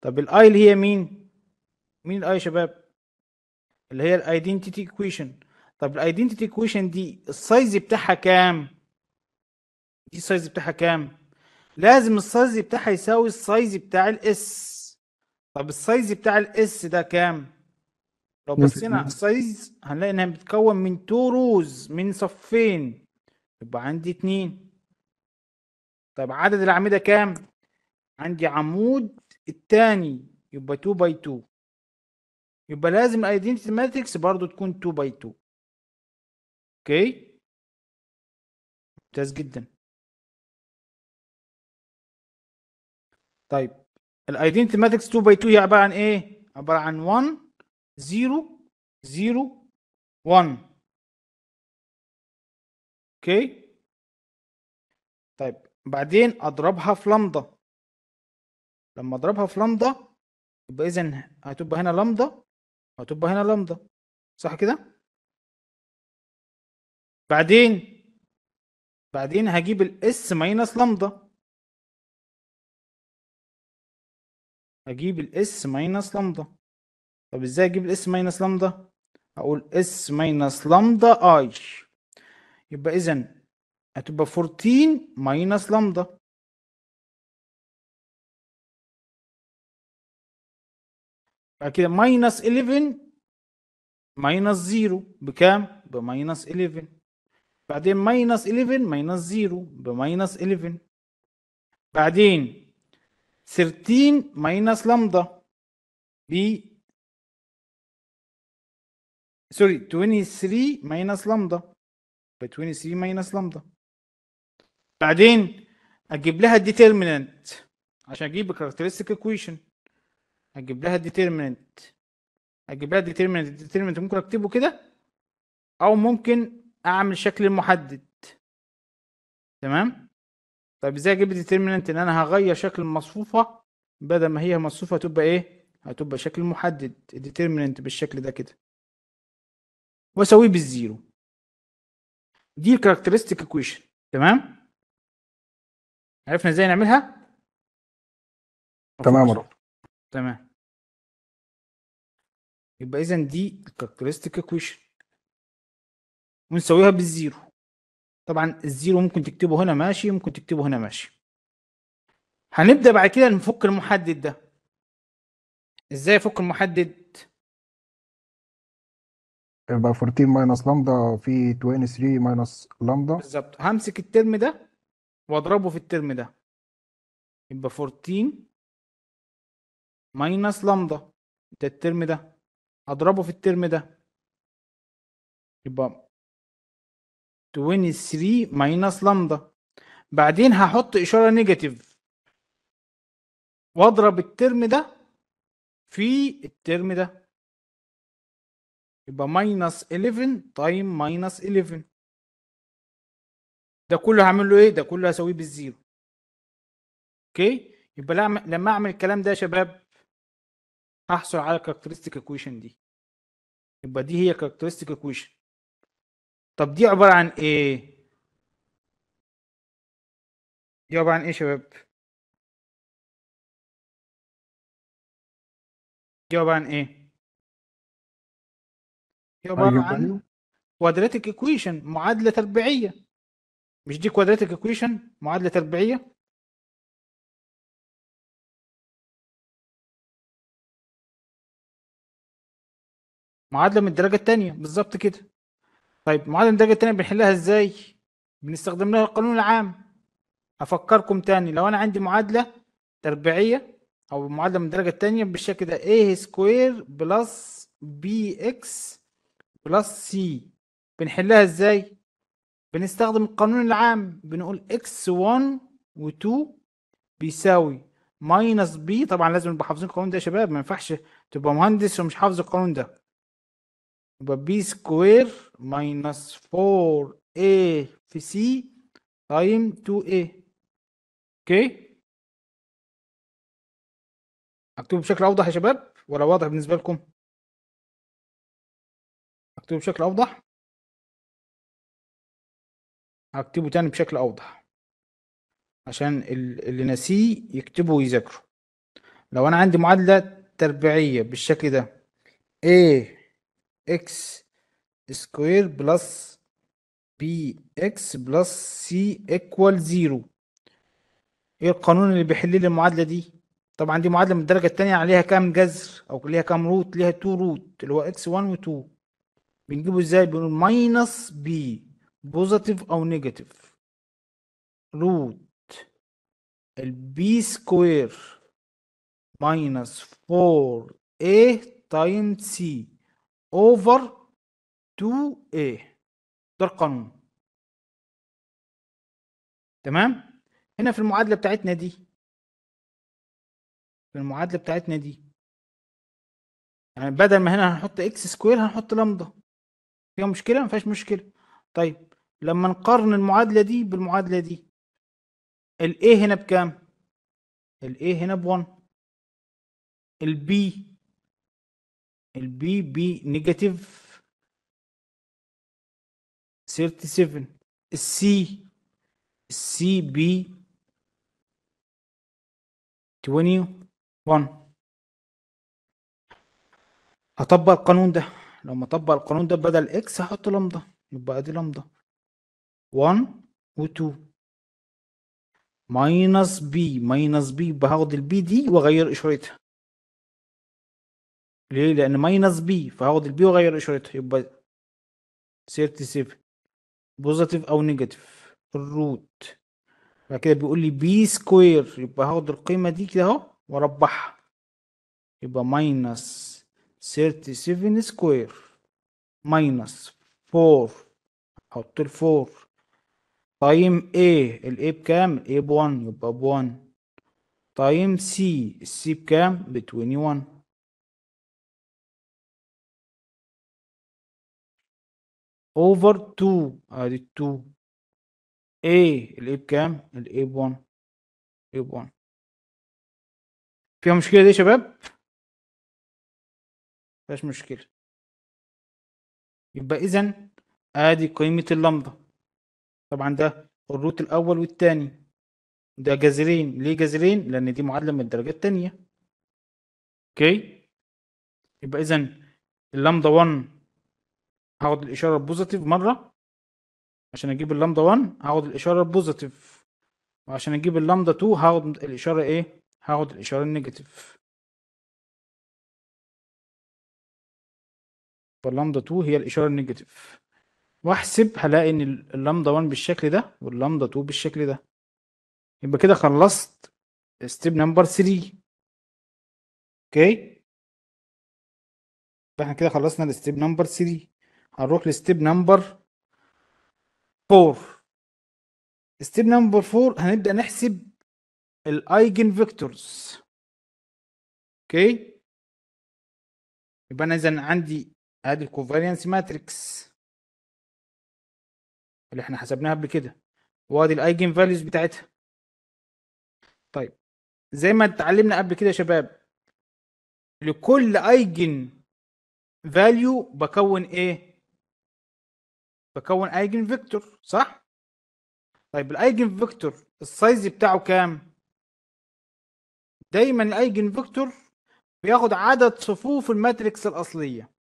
طب الاي اللي هي مين مين الاي يا شباب اللي هي الايدنتيتي ايكويشن طب الايدنتيتي ايكويشن دي السايز بتاعها كام دي السايز بتاعها كام لازم السايز بتاعها يساوي السايز بتاع الاس طب السايز بتاع الاس ده كام لو بصينا على السايز هنلاقي انها بتتكون من تو روز من صفين يبقى عندي اتنين طيب عدد الاعمده كام عندي عمود التاني يبقى 2 باي 2 يبقى لازم الايدنتي ماتريكس برضه تكون 2 باي 2 اوكي ممتاز جدا طيب الايدنتي ماتريكس 2 باي 2 هي عباره عن ايه عباره عن 1 0 0 1 اوكي طيب بعدين اضربها في لمضه لما اضربها في لمضه يبقى اذا هتبقى هنا لمضه هتبقى هنا لمضه صح كده بعدين بعدين هجيب الاس ماينس لمضه هجيب الاس ماينس لمضه طب ازاي اجيب الاس ماينس لامدا اقول اس ماينس لامدا اي يبقى اذا هتبقى 14 ماينس لامدا يبقى كده ماينس 11 ماينس 0 بكام بماينس 11 بعدين ماينس 11 ماينس 0 بماينس 11 بعدين 13 ماينس لامدا ب سوري 23 ماينس لامدا ب 23 ماينس لامدا بعدين اجيب لها الديترمينانت عشان اجيب الكاركترستيك ايكويشن اجيب لها الديترمينانت اجيب لها الديترمينانت الديترمينانت ممكن اكتبه كده او ممكن اعمل شكل محدد تمام طيب ازاي اجيب الديترمينانت ان انا هغير شكل المصفوفه بدل ما هي مصفوفه هتبقى ايه هتبقى شكل محدد الديترمينانت بالشكل ده كده واسويه بالزيرو دي الكاركترستيك ايكويشن تمام عرفنا ازاي نعملها تمام تمام يبقى اذا دي الكاركترستيك ايكويشن ونسويها بالزيرو طبعا الزيرو ممكن تكتبه هنا ماشي ممكن تكتبه هنا ماشي هنبدا بعد كده نفك المحدد ده ازاي افك المحدد يبقى 14 ماينس لامدا في 23 ماينس لامدا بالظبط همسك الترم ده واضربه في الترم ده يبقى 14 ماينس لامدا ده الترم ده اضربه في الترم ده يبقى 23 ماينس لامدا بعدين هحط اشاره نيجاتيف واضرب الترم ده في الترم ده يبقى ماينس 11 تايم ماينس 11 ده كله هعمل له ايه ده كله هسويه بالزيرو اوكي يبقى لما اعمل الكلام ده يا شباب هحصل على الكاركترستيك ايكويشن دي يبقى دي هي كاركترستيك ايكويشن طب دي عباره عن ايه دي عباره عن ايه يا شباب دي عباره عن ايه هي عباره طيب، عن كوادريتك ايكويشن معادله تربيعيه مش دي كوادراتيك ايكويشن معادله تربيعيه معادله من الدرجه الثانيه بالظبط كده طيب معادله من الدرجه الثانيه بنحلها ازاي بنستخدم لها القانون العام افكركم تاني لو انا عندي معادله تربيعيه او معادله من الدرجه الثانيه بالشكل ده a سكوير بلس بي اكس بلس سي بنحلها ازاي بنستخدم القانون العام بنقول x1 و2 بيساوي ماينس بي طبعا لازم نبقى حافظين القانون ده يا شباب ما ينفعش تبقى مهندس ومش حافظ القانون ده يبقى بي سكوير ماينس 4a في سي تايم 2a اوكي مكتوب بشكل اوضح يا شباب ولا واضح بالنسبه لكم اكتبه بشكل اوضح هكتبه تاني بشكل اوضح عشان اللي ناسيه يكتبه ويذاكره لو انا عندي معادلة تربيعية بالشكل ده a x سكوير بلس b x بلس c ايكوال زيرو ايه القانون اللي بيحل لي المعادله دي طبعا دي معادله من الدرجه الثانيه عليها كام جذر او ليها كام روت ليها تو روت اللي هو اكس 1 و 2 بنجيبه ازاي بنقول ماينس بي بوزيتيف او نيجاتيف روت البي سكوير ماينس 4a تايم سي اوفر 2a ده القانون تمام هنا في المعادله بتاعتنا دي في المعادله بتاعتنا دي يعني بدل ما هنا هنحط اكس سكوير هنحط لامدا فيها مشكله ما فيهاش مشكله طيب لما نقارن المعادله دي بالمعادله دي A هنا بكام A هنا ب1 ال B B نيجاتيف 37 ال C B 21 اطبق القانون ده لما اطبق القانون ده بدل اكس هحط لمدا يبقى ادي لمدا 1 و2 ماينس بي ماينس بي هاخد البي دي واغير اشارتها ليه لان ماينس بي فهاخد البي واغير اشارتها يبقى 37 بوزيتيف او نيجاتيف الروت بعد كده بيقول لي بي سكوير يبقى هاخد القيمه دي كده اهو واربحها يبقى ماينس 37 square minus 4 حط ال 4 تايم A ال A بكام؟ A ب 1 يبقى ب 1 تايم C السي بكام؟ ب 21 over 2 ادي 2 A ال A بكام؟ ال A ب 1 A ب 1 فيها مشكلة دي يا شباب؟ مفيهاش مشكلة يبقى إذا آدي قيمة اللمضة طبعا ده الروت الأول والتاني ده جذرين ليه جذرين لأن دي معادلة من الدرجة التانية أوكي يبقى إذا اللمضة 1 هاخد الإشارة البوزيتيف مرة عشان أجيب اللمضة 1 هاخد الإشارة البوزيتيف وعشان أجيب اللمضة 2 هاخد الإشارة إيه هاخد الإشارة النيجاتيف واللمدا 2 هي الإشارة النيجاتيف واحسب هلاقي إن اللمدا 1 بالشكل ده واللمدا 2 بالشكل ده يبقى كده خلصت ستيب نمبر 3 اوكي احنا كده خلصنا الستيب نمبر 3 هنروح لستيب نمبر 4 ستيب نمبر 4 هنبدأ نحسب الايجن فيكتورز اوكي يبقى انا اذا عندي ادي الكوفالينس ماتريكس اللي احنا حسبناها قبل كده وادي الايجن فاليوز بتاعتها طيب زي ما اتعلمنا قبل كده يا شباب لكل ايجن فاليو بكون ايه بكون ايجن فيكتور صح طيب الايجن فيكتور السايز بتاعه كام دايما الايجن فيكتور بياخد عدد صفوف الماتريكس الاصليه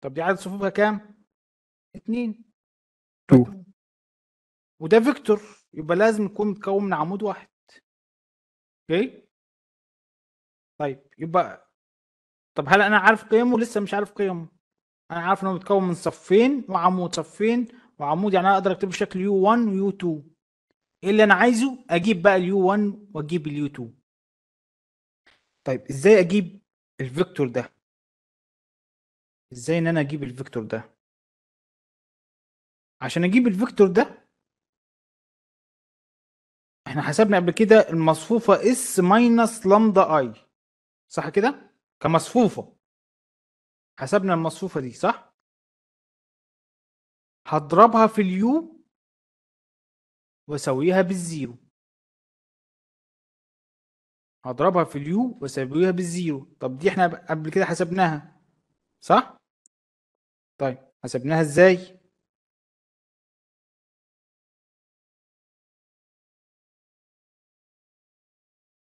طب دي عدد صفوفها كام؟ اتنين تو طيب. وده فيكتور يبقى لازم يكون متكون من عمود واحد اوكي طيب يبقى طب هل انا عارف قيمه لسه مش عارف قيمه انا عارف انه متكون من صفين وعمود صفين وعمود يعني انا اقدر اكتبه بشكل يو 1 ويو 2 ايه اللي انا عايزه اجيب بقى اليو 1 واجيب اليو 2 طيب ازاي اجيب الفيكتور ده ازاي ان انا اجيب الفيكتور ده عشان اجيب الفيكتور ده احنا حسبنا قبل كده المصفوفة اس ماينس لامدا اي صح كده كمصفوفة حسبنا المصفوفة دي صح هضربها في اليو واسويها بالزيرو هضربها في اليو واسويها بالزيرو طب دي احنا قبل كده حسبناها صح طيب حسبناها ازاي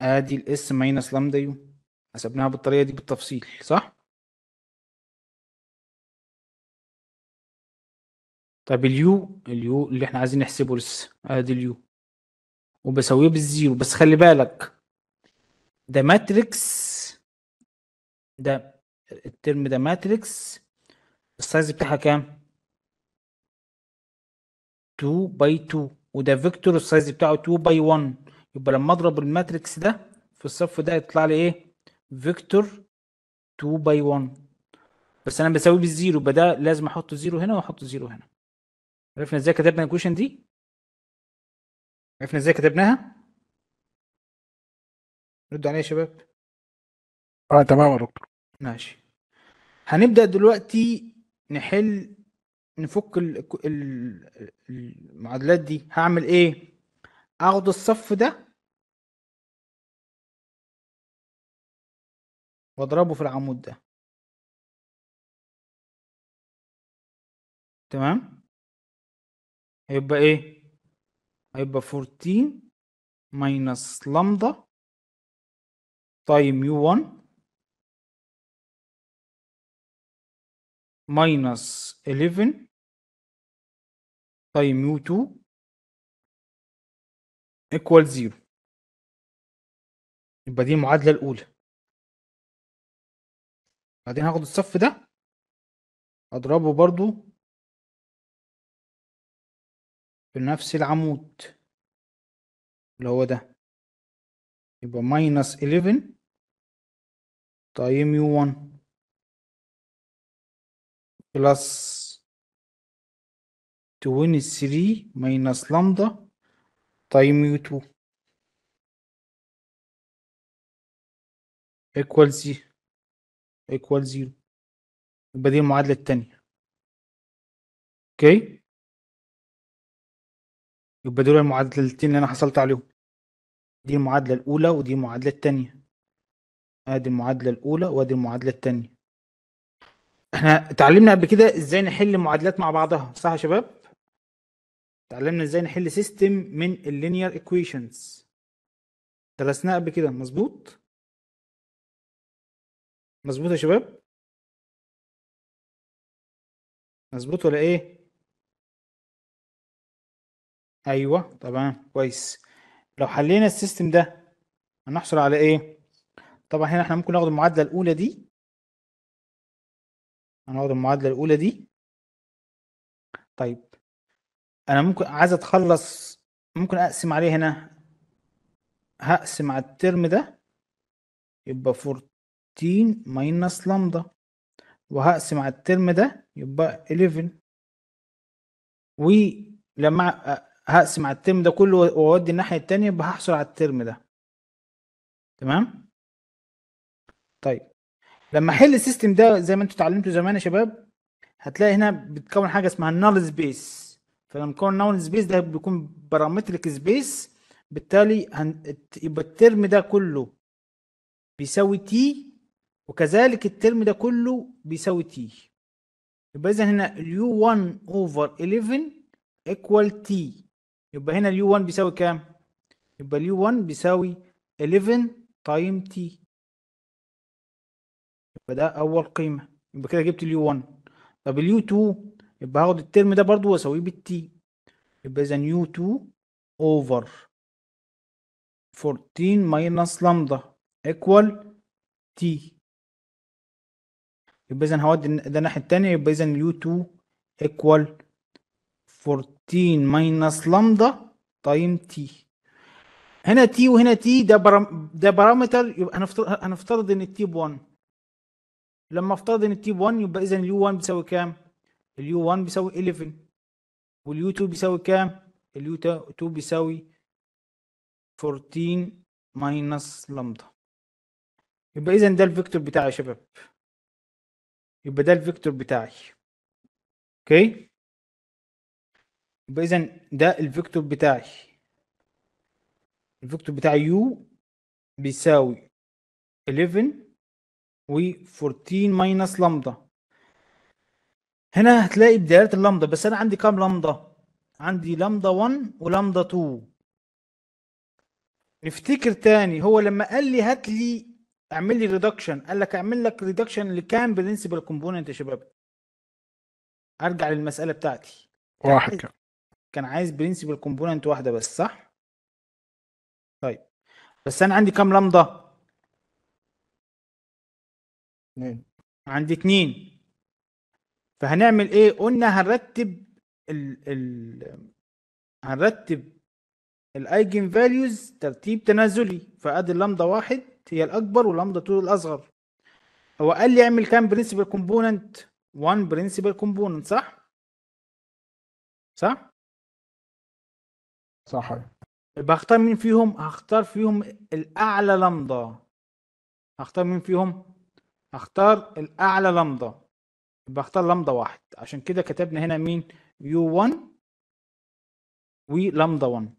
ادي الاس ماينس لامدا يو حسبناها بالطريقه دي بالتفصيل صح طب اليو اليو اللي احنا عايزين نحسبه لسه ادي اليو وبساويه بالزيرو بس خلي بالك ده ماتريكس ده الترم ده ماتريكس السايز بتاعها كام 2 باي 2 وده فيكتور السايز بتاعه 2 باي 1 يبقى لما اضرب الماتريكس ده في الصف ده يطلع لي ايه فيكتور 2 باي 1 بس انا بساويه بالزيرو يبقى ده لازم احط زيرو هنا واحط زيرو هنا عرفنا ازاي كتبنا الكوشن دي عرفنا ازاي كتبناها ردوا عليا يا شباب اه تمام يا دكتور ماشي هنبدا دلوقتي نحل نفك المعادلات دي هعمل ايه اخد الصف ده واضربه في العمود ده تمام هيبقى ايه هيبقى 14 ماينس لامدا تايم يو 1 minus 11 تايم يو 2 ايكوال 0 يبقى دي المعادلة الأولى بعدين هاخد الصف ده أضربه برضو في نفس العمود اللي هو ده يبقى minus 11 تايم يو 1 plus 23 ماينس لامدا تايم يو 2 ايكوال 0 ايكوال 0 يبقى دي المعادلة التانية اوكي يبقى دول المعادلتين اللي انا حصلت عليهم دي المعادلة الأولى ودي المعادلة التانية ادي آه، المعادلة الأولى وادي المعادلة التانية احنا اتعلمنا قبل كده ازاي نحل معادلات مع بعضها صح يا شباب اتعلمنا ازاي نحل سيستم من اللينير ايكويشنز درسناه قبل كده مظبوط مظبوط يا شباب مظبوط ولا ايه ايوه تمام كويس لو حلينا السيستم ده هنحصل على ايه طبعا هنا احنا ممكن ناخد المعادله الاولى دي هنقعد المعادله الاولى دي طيب انا ممكن عايز اتخلص ممكن اقسم عليه هنا هقسم على الترم ده يبقى 14 ماينس لامدا وهقسم على الترم ده يبقى 11 ولما هقسم على الترم ده كله واودي الناحيه التانية يبقى هحصل على الترم ده تمام لما احل السيستم ده زي ما انتم اتعلمتوا زمان يا شباب هتلاقي هنا بتكون حاجه اسمها النال سبيس فلما نكون نال سبيس ده بيكون بارامتريك سبيس بالتالي هن... يبقى الترم ده كله بيساوي تي وكذلك الترم ده كله بيساوي تي يبقى اذا هنا اليو 1 اوفر 11 ايكوال تي يبقى هنا اليو 1 بيساوي كام؟ يبقى اليو 1 بيساوي 11 تايم تي يبقى ده اول قيمه يبقى كده جبت اليو 1 طب اليو 2 يبقى هاخد الترم ده برضو واساويه بالتي يبقى اذا يو 2 اوفر 14 ماينس لامدا ايكوال تي يبقى اذا هودي ده الناحيه التانيه يبقى اذا يو 2 ايكوال 14 ماينس لامدا تايم تي هنا تي وهنا تي ده برام ده بارامتر يبقى هنفترض هنفترض ان التي ب 1 لما افترض ان التي 1 يبقى اذا اليو 1 بيساوي كام اليو 1 بيساوي 11 واليو 2 بيساوي كام اليو 2 بيساوي 14 ماينس لمدا يبقى اذا ده الفيكتور بتاعي يا شباب يبقى ده الفيكتور بتاعي اوكي يبقى اذا ده الفيكتور بتاعي الفيكتور بتاعي يو بيساوي 11 و14 ماينس لامدا هنا هتلاقي بدايات اللامدا بس انا عندي كام لامدا عندي لامدا 1 ولامدا 2 نفتكر تاني هو لما قال لي هات لي اعمل لي ريدكشن قال لك اعمل لك ريدكشن لكام برنسبل كومبوننت يا شباب ارجع للمساله بتاعتي واحد كان, كان عايز برنسبل كومبوننت واحده بس صح طيب بس انا عندي كام لامدا اثنين عندي اثنين فهنعمل ايه قلنا هنرتب ال ال هنرتب الايجن فاليوز ترتيب تنازلي فادي اللمضه واحد هي الاكبر واللمضه طول الاصغر هو قال لي اعمل كام برنسبل كومبوننت 1 برنسبل كومبوننت صح صح صح بختار هختار مين فيهم هختار فيهم الاعلى لمضه هختار مين فيهم هختار الاعلى لمضه يبقى هختار لمضه واحد عشان كده كتبنا هنا مين u1 ولمضه 1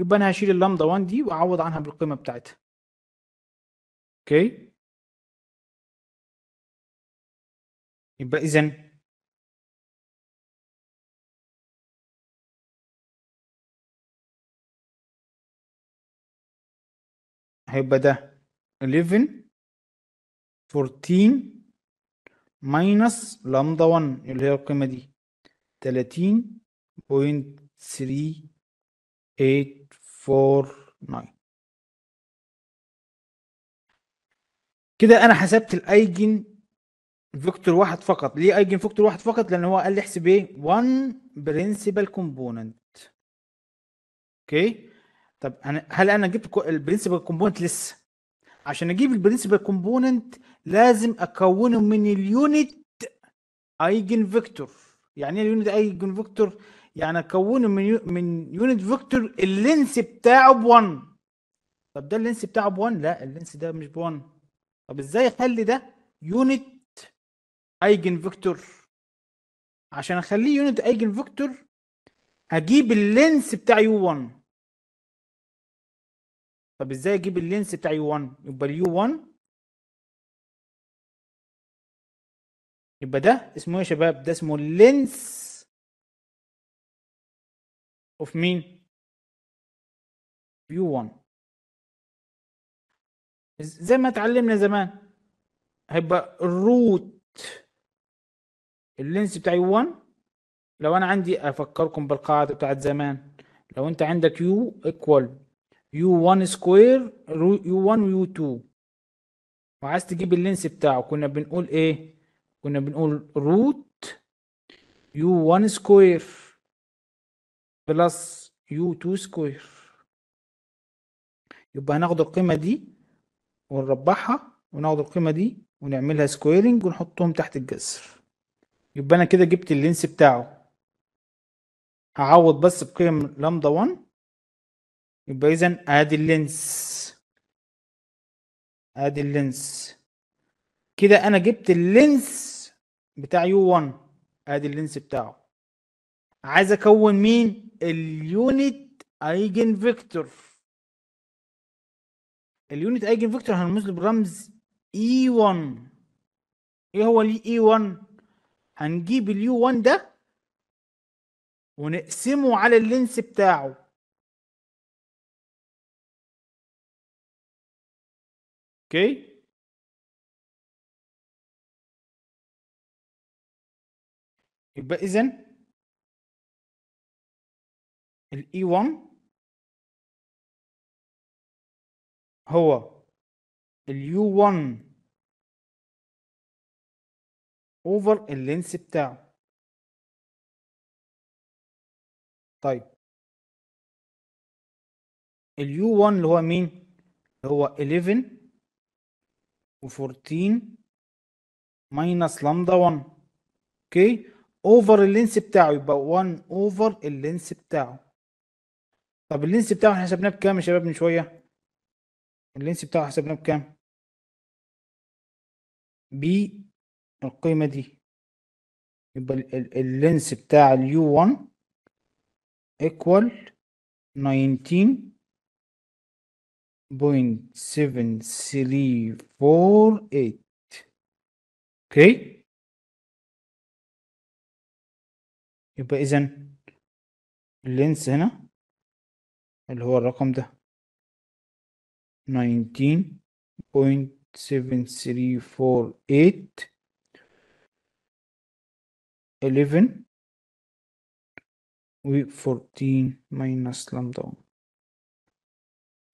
يبقى انا هشيل اللمضه 1 دي واعوض عنها بالقيمه بتاعتها اوكي يبقى اذا هيبقى ده 11 14 ماينس لامدا 1 اللي هي القيمة دي 30.3849 كده انا حسبت الايجن فيكتور واحد فقط ليه ايجن فيكتور واحد فقط لان هو قال لي احسب ايه 1 برنسبل كومبوننت اوكي طب هل انا جبت البرنسبل كومبوننت لسه عشان اجيب البرنسبل كومبوننت لازم اكونه من اليونت ايجن فيكتور يعني ايه اليونت ايجن فيكتور يعني اكونه من من يونت فيكتور اللينس بتاعه ب1 طب ده اللينس بتاعه ب1 لا اللينس ده مش ب1 طب ازاي اخلي ده يونت ايجن فيكتور عشان اخليه يونت ايجن فيكتور هجيب اللينس بتاع يو 1 طب ازاي اجيب اللينس بتاع يو 1 يبقى اليو 1 يبقى ده اسمه إيه يا شباب ده اسمه لينس اوف مين فيو 1 زي ما اتعلمنا زمان هيبقى الروت اللينس بتاع يو 1 لو انا عندي افكركم بالقاعده بتاعت زمان لو انت عندك يو ايكوال يو 1 سكوير يو 1 ويو 2 وعايز تجيب اللينس بتاعه كنا بنقول ايه كنا بنقول روت يو 1 سكوير بلس يو 2 سكوير يبقى هناخد القيمة دي ونربحها وناخد القيمة دي ونعملها سكويرنج ونحطهم تحت الجسر يبقى انا كده جبت اللينس بتاعه هعوض بس بقيم لامدا 1 يبقى اذا ادي اللينس ادي اللينس كده انا جبت اللينس بتاع يو 1 ادي اللينس بتاعه عايز اكون مين اليونت ايجن فيكتور اليونت ايجن فيكتور هنرمز له برمز اي e 1 ايه هو الاي 1 e هنجيب اليو 1 ده ونقسمه على اللينس بتاعه اوكي okay. يبقى اذا الاي 1 e هو اليو 1 اوفر اللينس بتاعه طيب اليو 1 اللي هو مين اللي هو 11 و14 ماينس لامدا 1 اوكي اوفر اللينس بتاعه يبقى 1 اوفر اللينس بتاعه طب اللينس بتاعه احنا حسبناه بكام يا شباب من شويه اللينس بتاعه حسبناه بكام ب القيمه دي يبقى اللينس بتاع اليو 1 ايكوال 19.7348 اوكي okay. يبقى اذا اللينس هنا اللي هو الرقم ده 19.7348 11 و 14 ماينس لامدا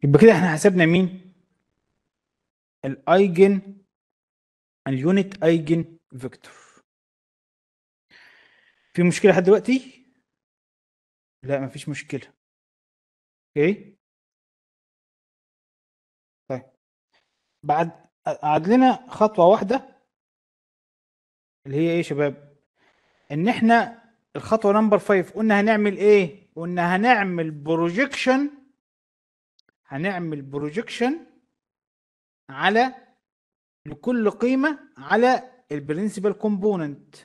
يبقى كده احنا حسبنا مين الايجن اليونت ايجن فيكتور في مشكله لحد دلوقتي؟ لا ما فيش مشكله اوكي طيب بعد قعد لنا خطوه واحده اللي هي ايه يا شباب ان احنا الخطوه نمبر 5 قلنا هنعمل ايه قلنا هنعمل بروجيكشن هنعمل بروجيكشن على لكل قيمه على البرنسبل كومبوننت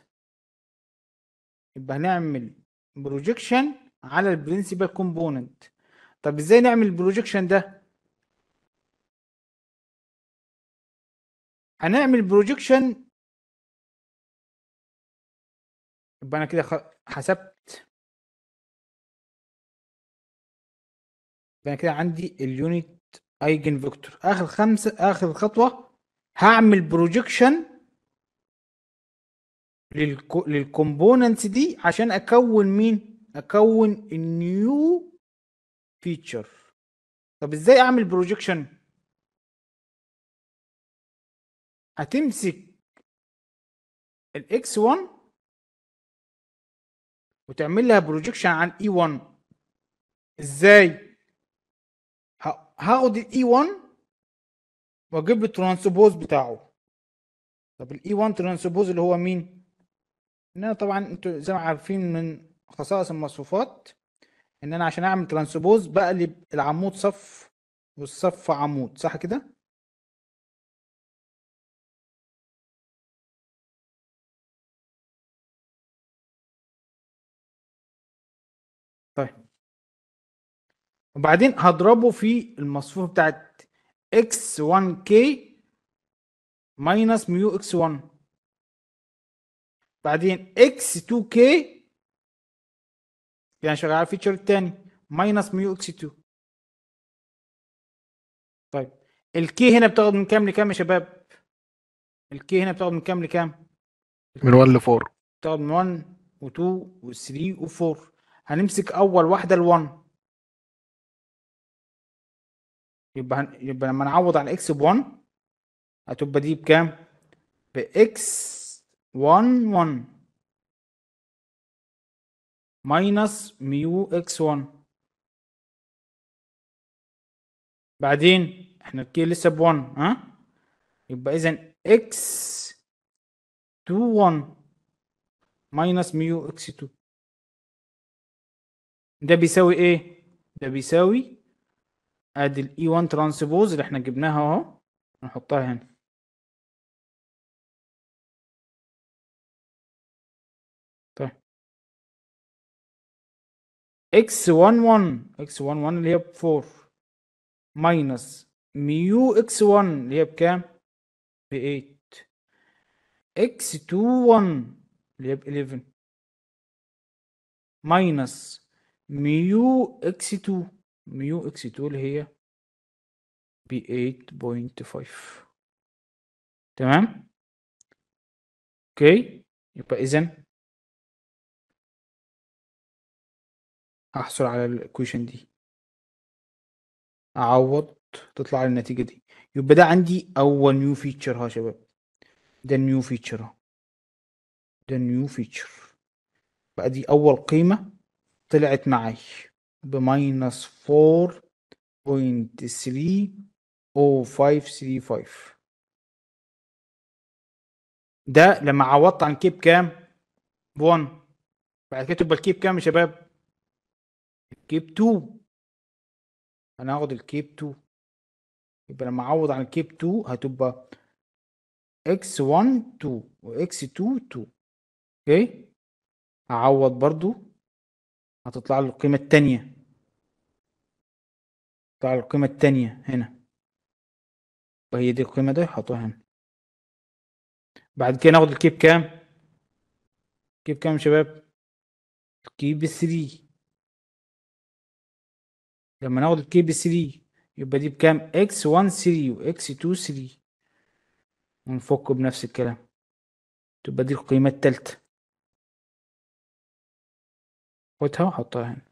يبقى هنعمل بروجكشن على البرنسبل كومبوننت طب ازاي نعمل البروجكشن ده هنعمل بروجكشن يبقى انا كده حسبت يبقى انا كده عندي اليونت ايجن فيكتور اخر خمسه اخر خطوه هعمل بروجكشن للكو... للكومبوننتس دي عشان اكون مين اكون النيو فيتشر طب ازاي اعمل بروجكشن هتمسك الاكس 1 وتعمل لها بروجكشن عن اي e 1 ازاي هاخد الاي 1 e واجيب الترانسبوز بتاعه طب الاي 1 ترانسبوز اللي هو مين ان انا طبعا انتوا زي ما عارفين من خصائص المصفوفات ان انا عشان اعمل ترانسبوز بقلب العمود صف والصف عمود صح كده طيب وبعدين هضربه في المصفوفه بتاعت x1k ماينس ميو x1 بعدين اكس 2 كي يعني شغال على الفيتشر الثاني ماينس ميو اكس 2 طيب الكي هنا بتاخد من كام لكام يا شباب الكي هنا بتاخد من كام لكام من 1 ل 4 بتاخد من 1 و2 و3 و4 هنمسك اول واحده ال1 يبقى هن... يبقى لما نعوض على اكس ب1 هتبقى دي بكام؟ باكس 1 1 ماينس ميو اكس 1 بعدين احنا الكي لسه ب 1 ها يبقى اذا اكس 2 1 ماينس ميو اكس 2 ده بيساوي ايه؟ ده بيساوي ادي الاي 1 ترانسبوز اللي احنا جبناها اهو نحطها هنا اكس 1 1 اكس 1 1 اللي هي ب 4 ماينس ميو اكس 1 اللي هي بكام؟ ب 8 اكس 2 1 اللي هي ب 11 ماينس ميو اكس 2 ميو اكس 2 اللي هي ب 8.5 تمام؟ اوكي يبقى اذا احصل على الايكويشن دي اعوض تطلع لي النتيجه دي يبقى ده عندي اول نيو فيتشر ها شباب ده النيو فيتشر ده النيو فيتشر بقى دي اول قيمه طلعت معايا بماينس 4.30535 ده لما عوضت عن كيب كام 1 بعد كده تبقى الكيب كام يا شباب الكيب 2 هناخد هاخد الكيب 2 يبقى لما اعوض عن الكيب 2 هتبقى اكس 1 2 واكس 2 2 اوكي اعوض برضو هتطلع لي القيمة التانية تطلع القيمة التانية هنا وهي دي القيمة دي هحطها هنا بعد كده ناخد الكيب كام؟ كيب كام يا شباب؟ الكيب 3 لما ناخد الكي ب 3 يبقى دي بكام اكس 1 3 واكس 2 3 ونفك بنفس الكلام تبقى دي القيمة التالتة خدها وحطها هنا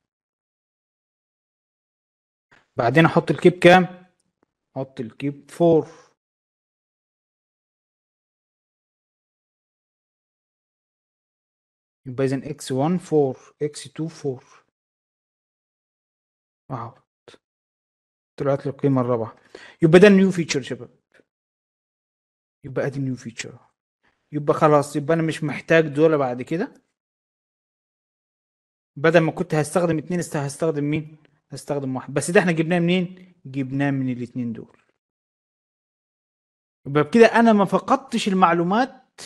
بعدين احط الكيب كام احط الكيب 4 يبقى اذا اكس 1 4 اكس 2 4 واو طلعت له القيمه الرابعه يبقى ده النيو فيتشر شباب يبقى ادي النيو فيتشر يبقى خلاص يبقى انا مش محتاج دول بعد كده بدل ما كنت هستخدم اتنين هستخدم مين هستخدم واحد بس ده احنا جبناه منين جبناه من الاتنين دول يبقى بكده انا ما فقدتش المعلومات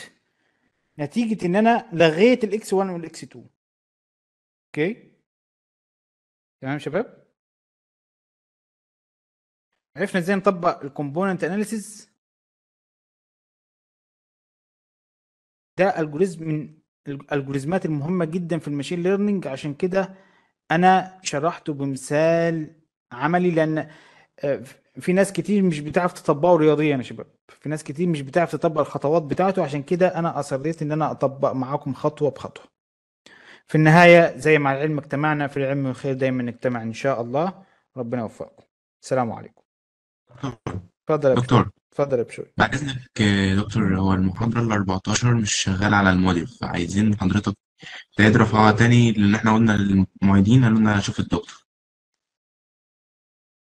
نتيجة ان انا لغيت الاكس 1 والاكس 2 اوكي تمام شباب عرفنا ازاي نطبق الكومبوننت اناليسيز ده الجوريزم من الالجوريزمات المهمه جدا في الماشين ليرنينج عشان كده انا شرحته بمثال عملي لان آه، في ناس كتير مش بتعرف تطبقه رياضيا يا شباب في ناس كتير مش بتعرف تطبق الخطوات بتاعته عشان كده انا اصريت ان انا اطبق معاكم خطوه بخطوه في النهايه زي ما العلم اجتمعنا في العلم والخير دايما نجتمع ان شاء الله ربنا يوفقكم السلام عليكم اتفضل يا دكتور اتفضل يا بشوي بعد اذنك آه، دكتور هو المحاضره ال 14 مش شغاله على الموديل فعايزين حضرتك تعيد رفعها تاني لان احنا قلنا للمعيدين قالوا لنا اشوف الدكتور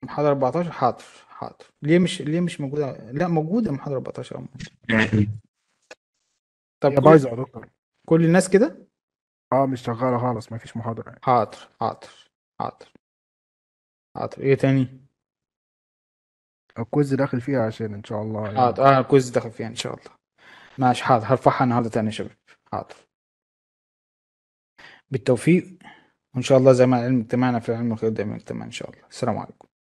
محاضره 14 حاضر حاضر ليه مش ليه مش موجوده لا موجوده محاضره 14 طب بايظه يا دكتور كل الناس كده اه مش شغاله خالص ما فيش محاضره يعني. حاضر حاضر حاضر حاضر ايه تاني الكويز داخل فيها عشان ان شاء الله يعني. حاضر انا آه، الكويز داخل فيها ان شاء الله ماشي حاضر هرفعها النهارده تاني يا شباب حاضر بالتوفيق وان شاء الله زي ما العلم اجتماعنا في العلم الخير دايما اجتماع ان شاء الله السلام عليكم